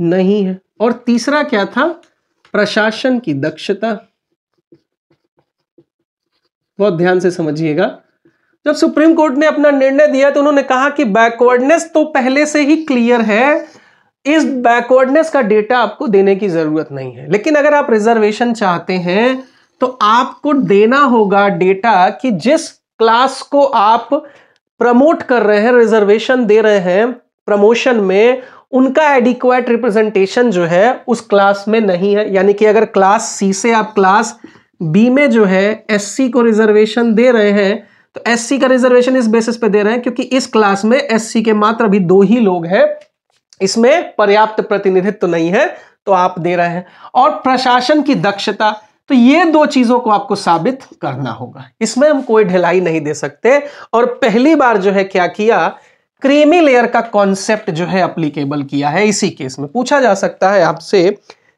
नहीं है और तीसरा क्या था प्रशासन की दक्षता बहुत ध्यान से समझिएगा जब सुप्रीम कोर्ट ने अपना निर्णय दिया तो उन्होंने कहा कि बैकवर्डनेस तो पहले से ही क्लियर है इस बैकवर्डनेस का डेटा आपको देने की जरूरत नहीं है लेकिन अगर आप रिजर्वेशन चाहते हैं तो आपको देना होगा डेटा कि जिस क्लास को आप प्रमोट कर रहे हैं रिजर्वेशन दे रहे हैं प्रमोशन में उनका एडिक्वेट रिप्रेजेंटेशन जो है उस क्लास में नहीं है यानी कि अगर क्लास सी से आप क्लास बी में जो है एससी को रिजर्वेशन दे रहे हैं तो एससी का रिजर्वेशन इस बेसिस पे दे रहे हैं क्योंकि इस क्लास में एससी के मात्र अभी दो ही लोग हैं इसमें पर्याप्त प्रतिनिधित्व तो नहीं है तो आप दे रहे हैं और प्रशासन की दक्षता तो ये दो चीजों को आपको साबित करना होगा इसमें हम कोई ढिलाई नहीं दे सकते और पहली बार जो है क्या किया क्रीमी लेयर का कॉन्सेप्ट जो है अप्लीकेबल किया है इसी केस में पूछा जा सकता है आपसे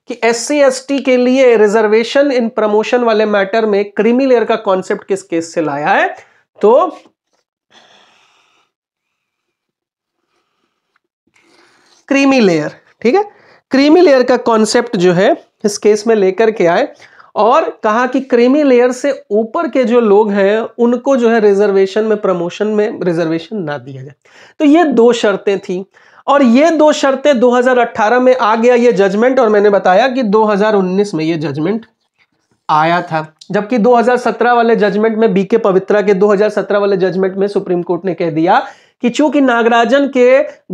कि एस सी के लिए रिजर्वेशन इन प्रमोशन वाले मैटर में क्रीमी लेयर का कॉन्सेप्ट किस केस से लाया है तो क्रीमी लेयर ठीक है क्रीमी लेयर का कॉन्सेप्ट जो है इस केस में लेकर के आए और कहा कि क्रीमी लेयर से ऊपर के जो लोग हैं उनको जो है रिजर्वेशन में प्रमोशन में रिजर्वेशन ना दिया जाए तो ये दो शर्तें थी और ये दो शर्तें 2018 में आ गया ये जजमेंट और मैंने बताया कि 2019 में ये जजमेंट आया था जबकि 2017 वाले जजमेंट में बीके पवित्रा के 2017 वाले जजमेंट में सुप्रीम कोर्ट ने कह दिया कि चूंकि नागराजन के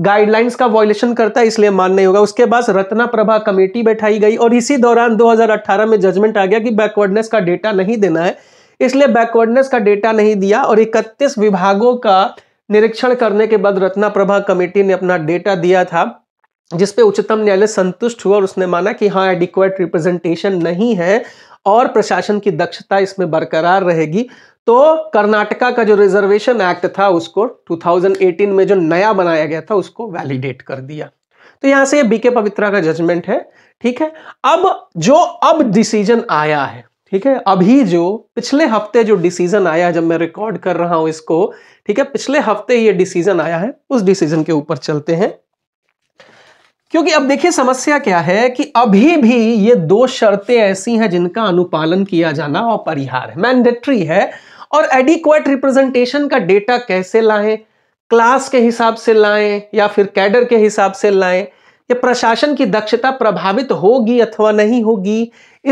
गाइडलाइंस का वॉयलेशन करता है इसलिए मान नहीं होगा उसके बाद रत्ना प्रभा कमेटी बैठाई गई और इसी दौरान 2018 में जजमेंट आ गया कि बैकवर्डनेस का डेटा नहीं देना है इसलिए बैकवर्डनेस का डेटा नहीं दिया और इकतीस विभागों का निरीक्षण करने के बाद रत्ना प्रभा कमेटी ने अपना डेटा दिया था जिसपे उच्चतम न्यायालय संतुष्ट हुआ और उसने माना कि हाँ एडिक्वेट रिप्रेजेंटेशन नहीं है और प्रशासन की दक्षता इसमें बरकरार रहेगी तो कर्नाटका का जो रिजर्वेशन एक्ट था उसको 2018 में जो नया बनाया गया था उसको वैलिडेट कर दिया तो यहां से ये बीके पवित्रा का जजमेंट है ठीक है अब जो अब डिसीजन आया है ठीक है अभी जो पिछले हफ्ते जो डिसीजन आया जब मैं रिकॉर्ड कर रहा हूं इसको ठीक है पिछले हफ्ते ये डिसीजन आया है उस डिसीजन के ऊपर चलते हैं क्योंकि अब देखिए समस्या क्या है कि अभी भी ये दो शर्तें ऐसी हैं जिनका अनुपालन किया जाना अपरिहार है मैंडेटरी है और एडिक्वेट रिप्रेजेंटेशन का डेटा कैसे लाएं क्लास के हिसाब से लाएं या फिर कैडर के हिसाब से लाएं या प्रशासन की दक्षता प्रभावित होगी अथवा नहीं होगी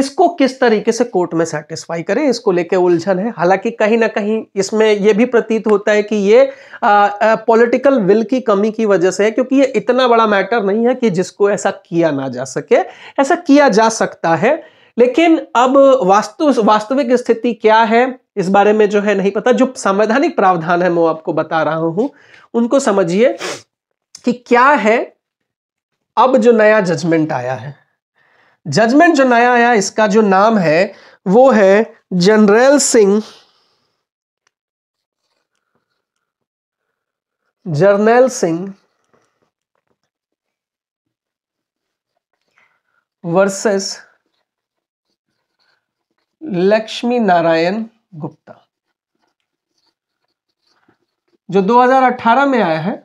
इसको किस तरीके से कोर्ट में सेटिस्फाई करें इसको लेके उलझन है हालांकि कहीं ना कहीं इसमें यह भी प्रतीत होता है कि ये पॉलिटिकल विल की कमी की वजह से है क्योंकि ये इतना बड़ा मैटर नहीं है कि जिसको ऐसा किया ना जा सके ऐसा किया जा सकता है लेकिन अब वास्तु वास्तविक स्थिति क्या है इस बारे में जो है नहीं पता जो संवैधानिक प्रावधान है मैं आपको बता रहा हूं उनको समझिए कि क्या है अब जो नया जजमेंट आया है जजमेंट जो नया आया इसका जो नाम है वो है जनरल सिंह जर्नैल सिंह वर्सेस लक्ष्मी नारायण गुप्ता जो 2018 में आया है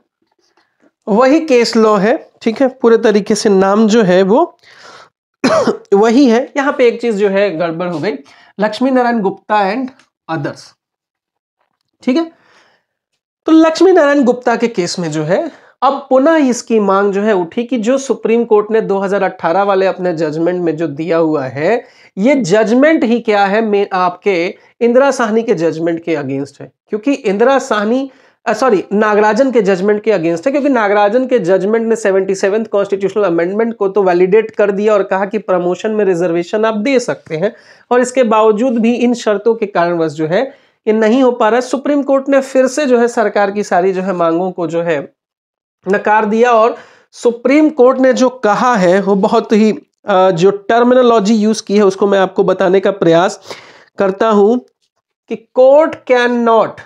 वही केस लॉ है ठीक है पूरे तरीके से नाम जो है वो वही है यहां पे एक चीज जो है गड़बड़ हो गई लक्ष्मी नारायण गुप्ता एंड अदर्स ठीक है तो लक्ष्मी नारायण गुप्ता के केस में जो है अब पुनः इसकी मांग जो है उठी कि जो सुप्रीम कोर्ट ने 2018 वाले अपने जजमेंट में जो दिया हुआ है ये जजमेंट ही क्या है आपके इंदिरा साहनी के जजमेंट के अगेंस्ट है क्योंकि इंदिरा साहनी सॉरी नागराजन के जजमेंट के अगेंस्ट है क्योंकि नागराजन के जजमेंट ने सेवेंटी सेवन कॉन्स्टिट्यूशनल अमेंडमेंट को तो वैलिडेट कर दिया और कहा कि प्रमोशन में रिजर्वेशन आप दे सकते हैं और इसके बावजूद भी इन शर्तों के कारणवश जो है ये नहीं हो पा रहा है सुप्रीम कोर्ट ने फिर से जो है सरकार की सारी जो है मांगों को जो है नकार दिया और सुप्रीम कोर्ट ने जो कहा है वो बहुत ही जो टर्मिनोलॉजी यूज की है उसको मैं आपको बताने का प्रयास करता हूं कि court can not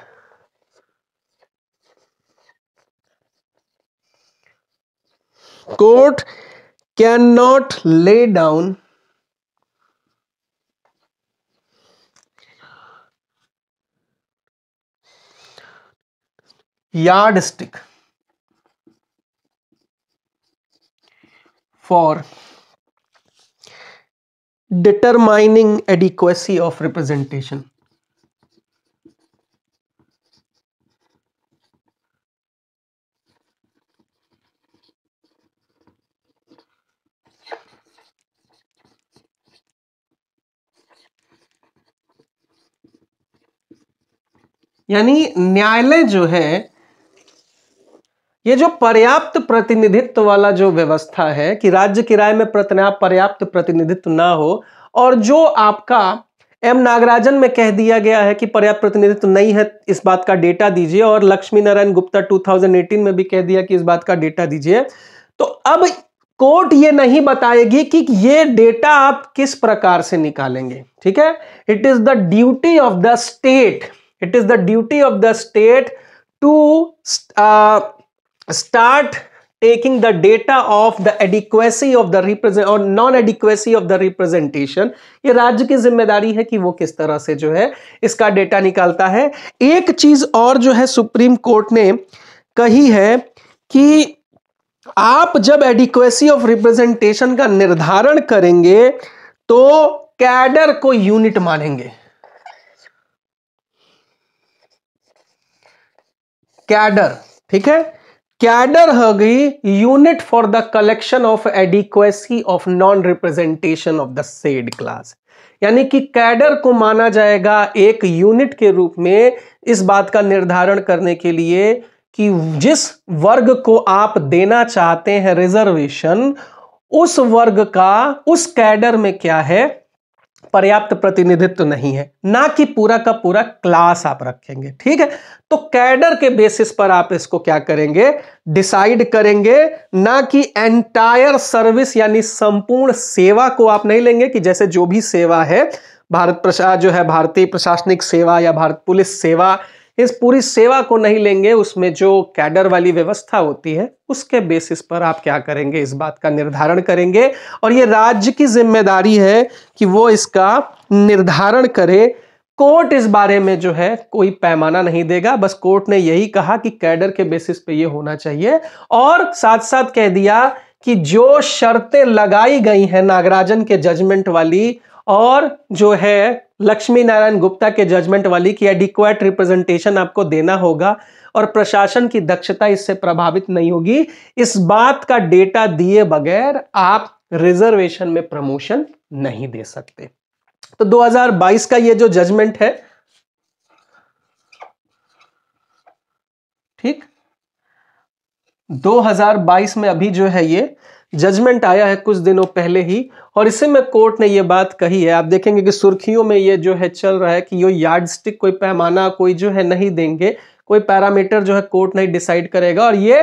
court can not lay down yardstick for determining adequacy of representation. यानी न्यायालय जो है ये जो पर्याप्त प्रतिनिधित्व वाला जो व्यवस्था है कि राज्य किराए में पर्याप्त प्रतिनिधित्व ना हो और जो आपका एम नागराजन में कह दिया गया है कि पर्याप्त प्रतिनिधित्व नहीं है इस बात का डेटा दीजिए और लक्ष्मी नारायण गुप्ता 2018 में भी कह दिया कि इस बात का डेटा दीजिए तो अब कोर्ट ये नहीं बताएगी कि ये डेटा आप किस प्रकार से निकालेंगे ठीक है it is the duty of the state it is the duty of the state to start taking the data of the adequacy of the represent और non adequacy of the representation ये राज्य की जिम्मेदारी है कि वो किस तरह से जो है इसका डेटा निकालता है एक चीज और जो है सुप्रीम कोर्ट ने कही है कि आप जब एडिक्वेसी ऑफ रिप्रेजेंटेशन का निर्धारण करेंगे तो कैडर को यूनिट मानेंगे कैडर ठीक है कैडर है गई unit for the collection of adequacy of non representation of the said class यानी कि कैडर को माना जाएगा एक यूनिट के रूप में इस बात का निर्धारण करने के लिए कि जिस वर्ग को आप देना चाहते हैं रिजर्वेशन उस वर्ग का उस कैडर में क्या है पर्याप्त प्रतिनिधित्व नहीं है ना कि पूरा का पूरा क्लास आप रखेंगे ठीक है तो कैडर के बेसिस पर आप इसको क्या करेंगे डिसाइड करेंगे ना कि एंटायर सर्विस यानी संपूर्ण सेवा को आप नहीं लेंगे कि जैसे जो भी सेवा है भारत प्रशा जो है भारतीय प्रशासनिक सेवा या भारत पुलिस सेवा इस पूरी सेवा को नहीं लेंगे उसमें जो कैडर वाली व्यवस्था होती है उसके बेसिस पर आप क्या करेंगे इस बात का निर्धारण करेंगे और ये राज्य की जिम्मेदारी है कि वो इसका निर्धारण करे कोर्ट इस बारे में जो है कोई पैमाना नहीं देगा बस कोर्ट ने यही कहा कि कैडर के बेसिस पे ये होना चाहिए और साथ साथ कह दिया कि जो शर्तें लगाई गई हैं नागराजन के जजमेंट वाली और जो है लक्ष्मी नारायण गुप्ता के जजमेंट वाली की एडिक्वेट रिप्रेजेंटेशन आपको देना होगा और प्रशासन की दक्षता इससे प्रभावित नहीं होगी इस बात का डेटा दिए बगैर आप रिजर्वेशन में प्रमोशन नहीं दे सकते तो 2022 का ये जो जजमेंट है ठीक 2022 में अभी जो है ये जजमेंट आया है कुछ दिनों पहले ही और इसी में कोर्ट ने ये बात कही है आप देखेंगे कि सुर्खियों में ये जो है चल रहा है कि यो यार्डस्टिक कोई पैमाना कोई जो है नहीं देंगे कोई पैरामीटर जो है कोर्ट नहीं डिसाइड करेगा और ये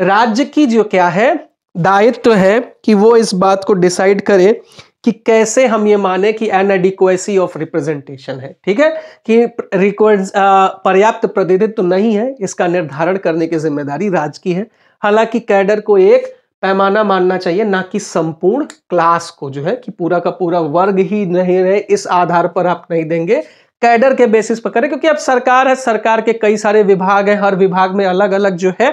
राज्य की जो क्या है दायित्व है कि वो इस बात को डिसाइड करे कि कैसे हम ये माने कि एन एडिक्वेसी ऑफ रिप्रेजेंटेशन है ठीक है कि पर्याप्त प्रतिनिधित्व तो नहीं है इसका निर्धारण करने की जिम्मेदारी राज्य की है हालांकि कैडर को एक पैमाना मानना चाहिए ना कि संपूर्ण क्लास को जो है कि पूरा का पूरा वर्ग ही नहीं रहे इस आधार पर आप नहीं देंगे कैडर के बेसिस पर करें क्योंकि अब सरकार है सरकार के कई सारे विभाग हैं हर विभाग में अलग अलग जो है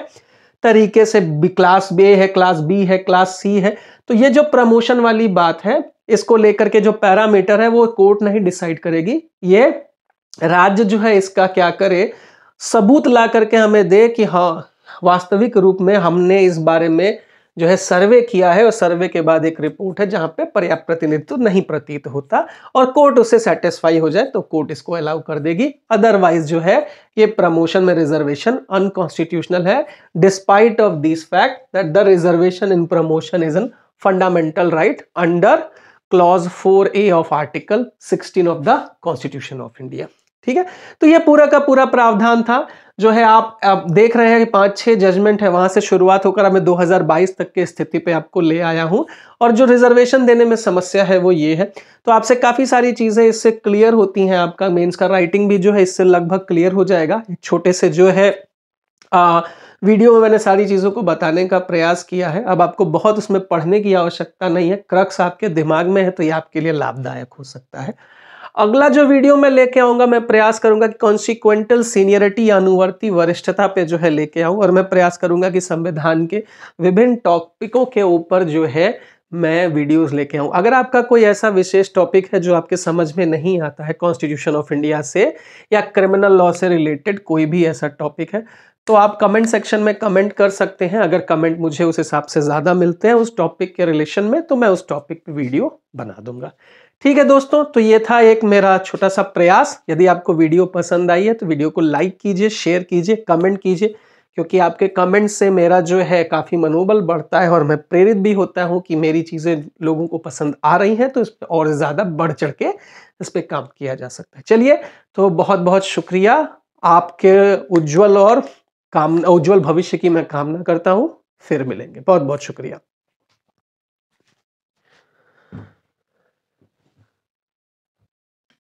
तरीके से क्लास बे है क्लास बी है क्लास सी है तो ये जो प्रमोशन वाली बात है इसको लेकर के जो पैरामीटर है वो कोर्ट नहीं डिसाइड करेगी ये राज्य जो है इसका क्या करे सबूत ला करके हमें दे कि हाँ वास्तविक रूप में हमने इस बारे में जो है सर्वे किया है और सर्वे के बाद एक रिपोर्ट है जहां पे पर्याप्त प्रतिनिधित्व नहीं प्रतीत होता और कोर्ट उससे सेटिस्फाई हो जाए तो कोर्ट इसको अलाउ कर देगी अदरवाइज जो है ये प्रमोशन में रिजर्वेशन अनकॉन्स्टिट्यूशनल है despite of this fact that the reservation in promotion is an fundamental right under clause four A of article sixteen of the constitution of India ठीक है तो ये पूरा का पूरा प्रावधान था जो है आप, आप देख रहे हैं कि पांच छह जजमेंट है वहां से शुरुआत होकर मैं 2022 तक की स्थिति पे आपको ले आया हूं और जो रिजर्वेशन देने में समस्या है वो ये है तो आपसे काफ़ी सारी चीज़ें इससे क्लियर होती हैं आपका मेंस का राइटिंग भी जो है इससे लगभग क्लियर हो जाएगा छोटे से जो है आ, वीडियो में मैंने सारी चीज़ों को बताने का प्रयास किया है अब आपको बहुत उसमें पढ़ने की आवश्यकता नहीं है क्रक्स आपके दिमाग में है तो ये आपके लिए लाभदायक हो सकता है अगला जो वीडियो मैं लेके आऊंगा मैं प्रयास करूंगा कि कॉन्सिक्वेंटल सीनियरिटी या अनुवर्ती वरिष्ठता पे जो है लेके आऊँ और मैं प्रयास करूंगा कि संविधान के विभिन्न टॉपिकों के ऊपर जो है मैं वीडियोस लेके आऊँ अगर आपका कोई ऐसा विशेष टॉपिक है जो आपके समझ में नहीं आता है कॉन्स्टिट्यूशन ऑफ इंडिया से या क्रिमिनल लॉ से रिलेटेड कोई भी ऐसा टॉपिक है तो आप कमेंट सेक्शन में कमेंट कर सकते हैं अगर कमेंट मुझे उस हिसाब से ज़्यादा मिलते हैं उस टॉपिक के रिलेशन में तो मैं उस टॉपिक पर वीडियो बना दूंगा ठीक है दोस्तों तो ये था एक मेरा छोटा सा प्रयास यदि आपको वीडियो पसंद आई है तो वीडियो को लाइक कीजिए शेयर कीजिए कमेंट कीजिए क्योंकि आपके कमेंट से मेरा जो है काफ़ी मनोबल बढ़ता है और मैं प्रेरित भी होता हूँ कि मेरी चीज़ें लोगों को पसंद आ रही हैं तो इस पर और ज़्यादा बढ़ चढ़ के इस पर काम किया जा सकता है चलिए तो बहुत बहुत शुक्रिया आपके उज्जवल और काम उज्जवल भविष्य की मैं कामना करता हूँ फिर मिलेंगे बहुत बहुत शुक्रिया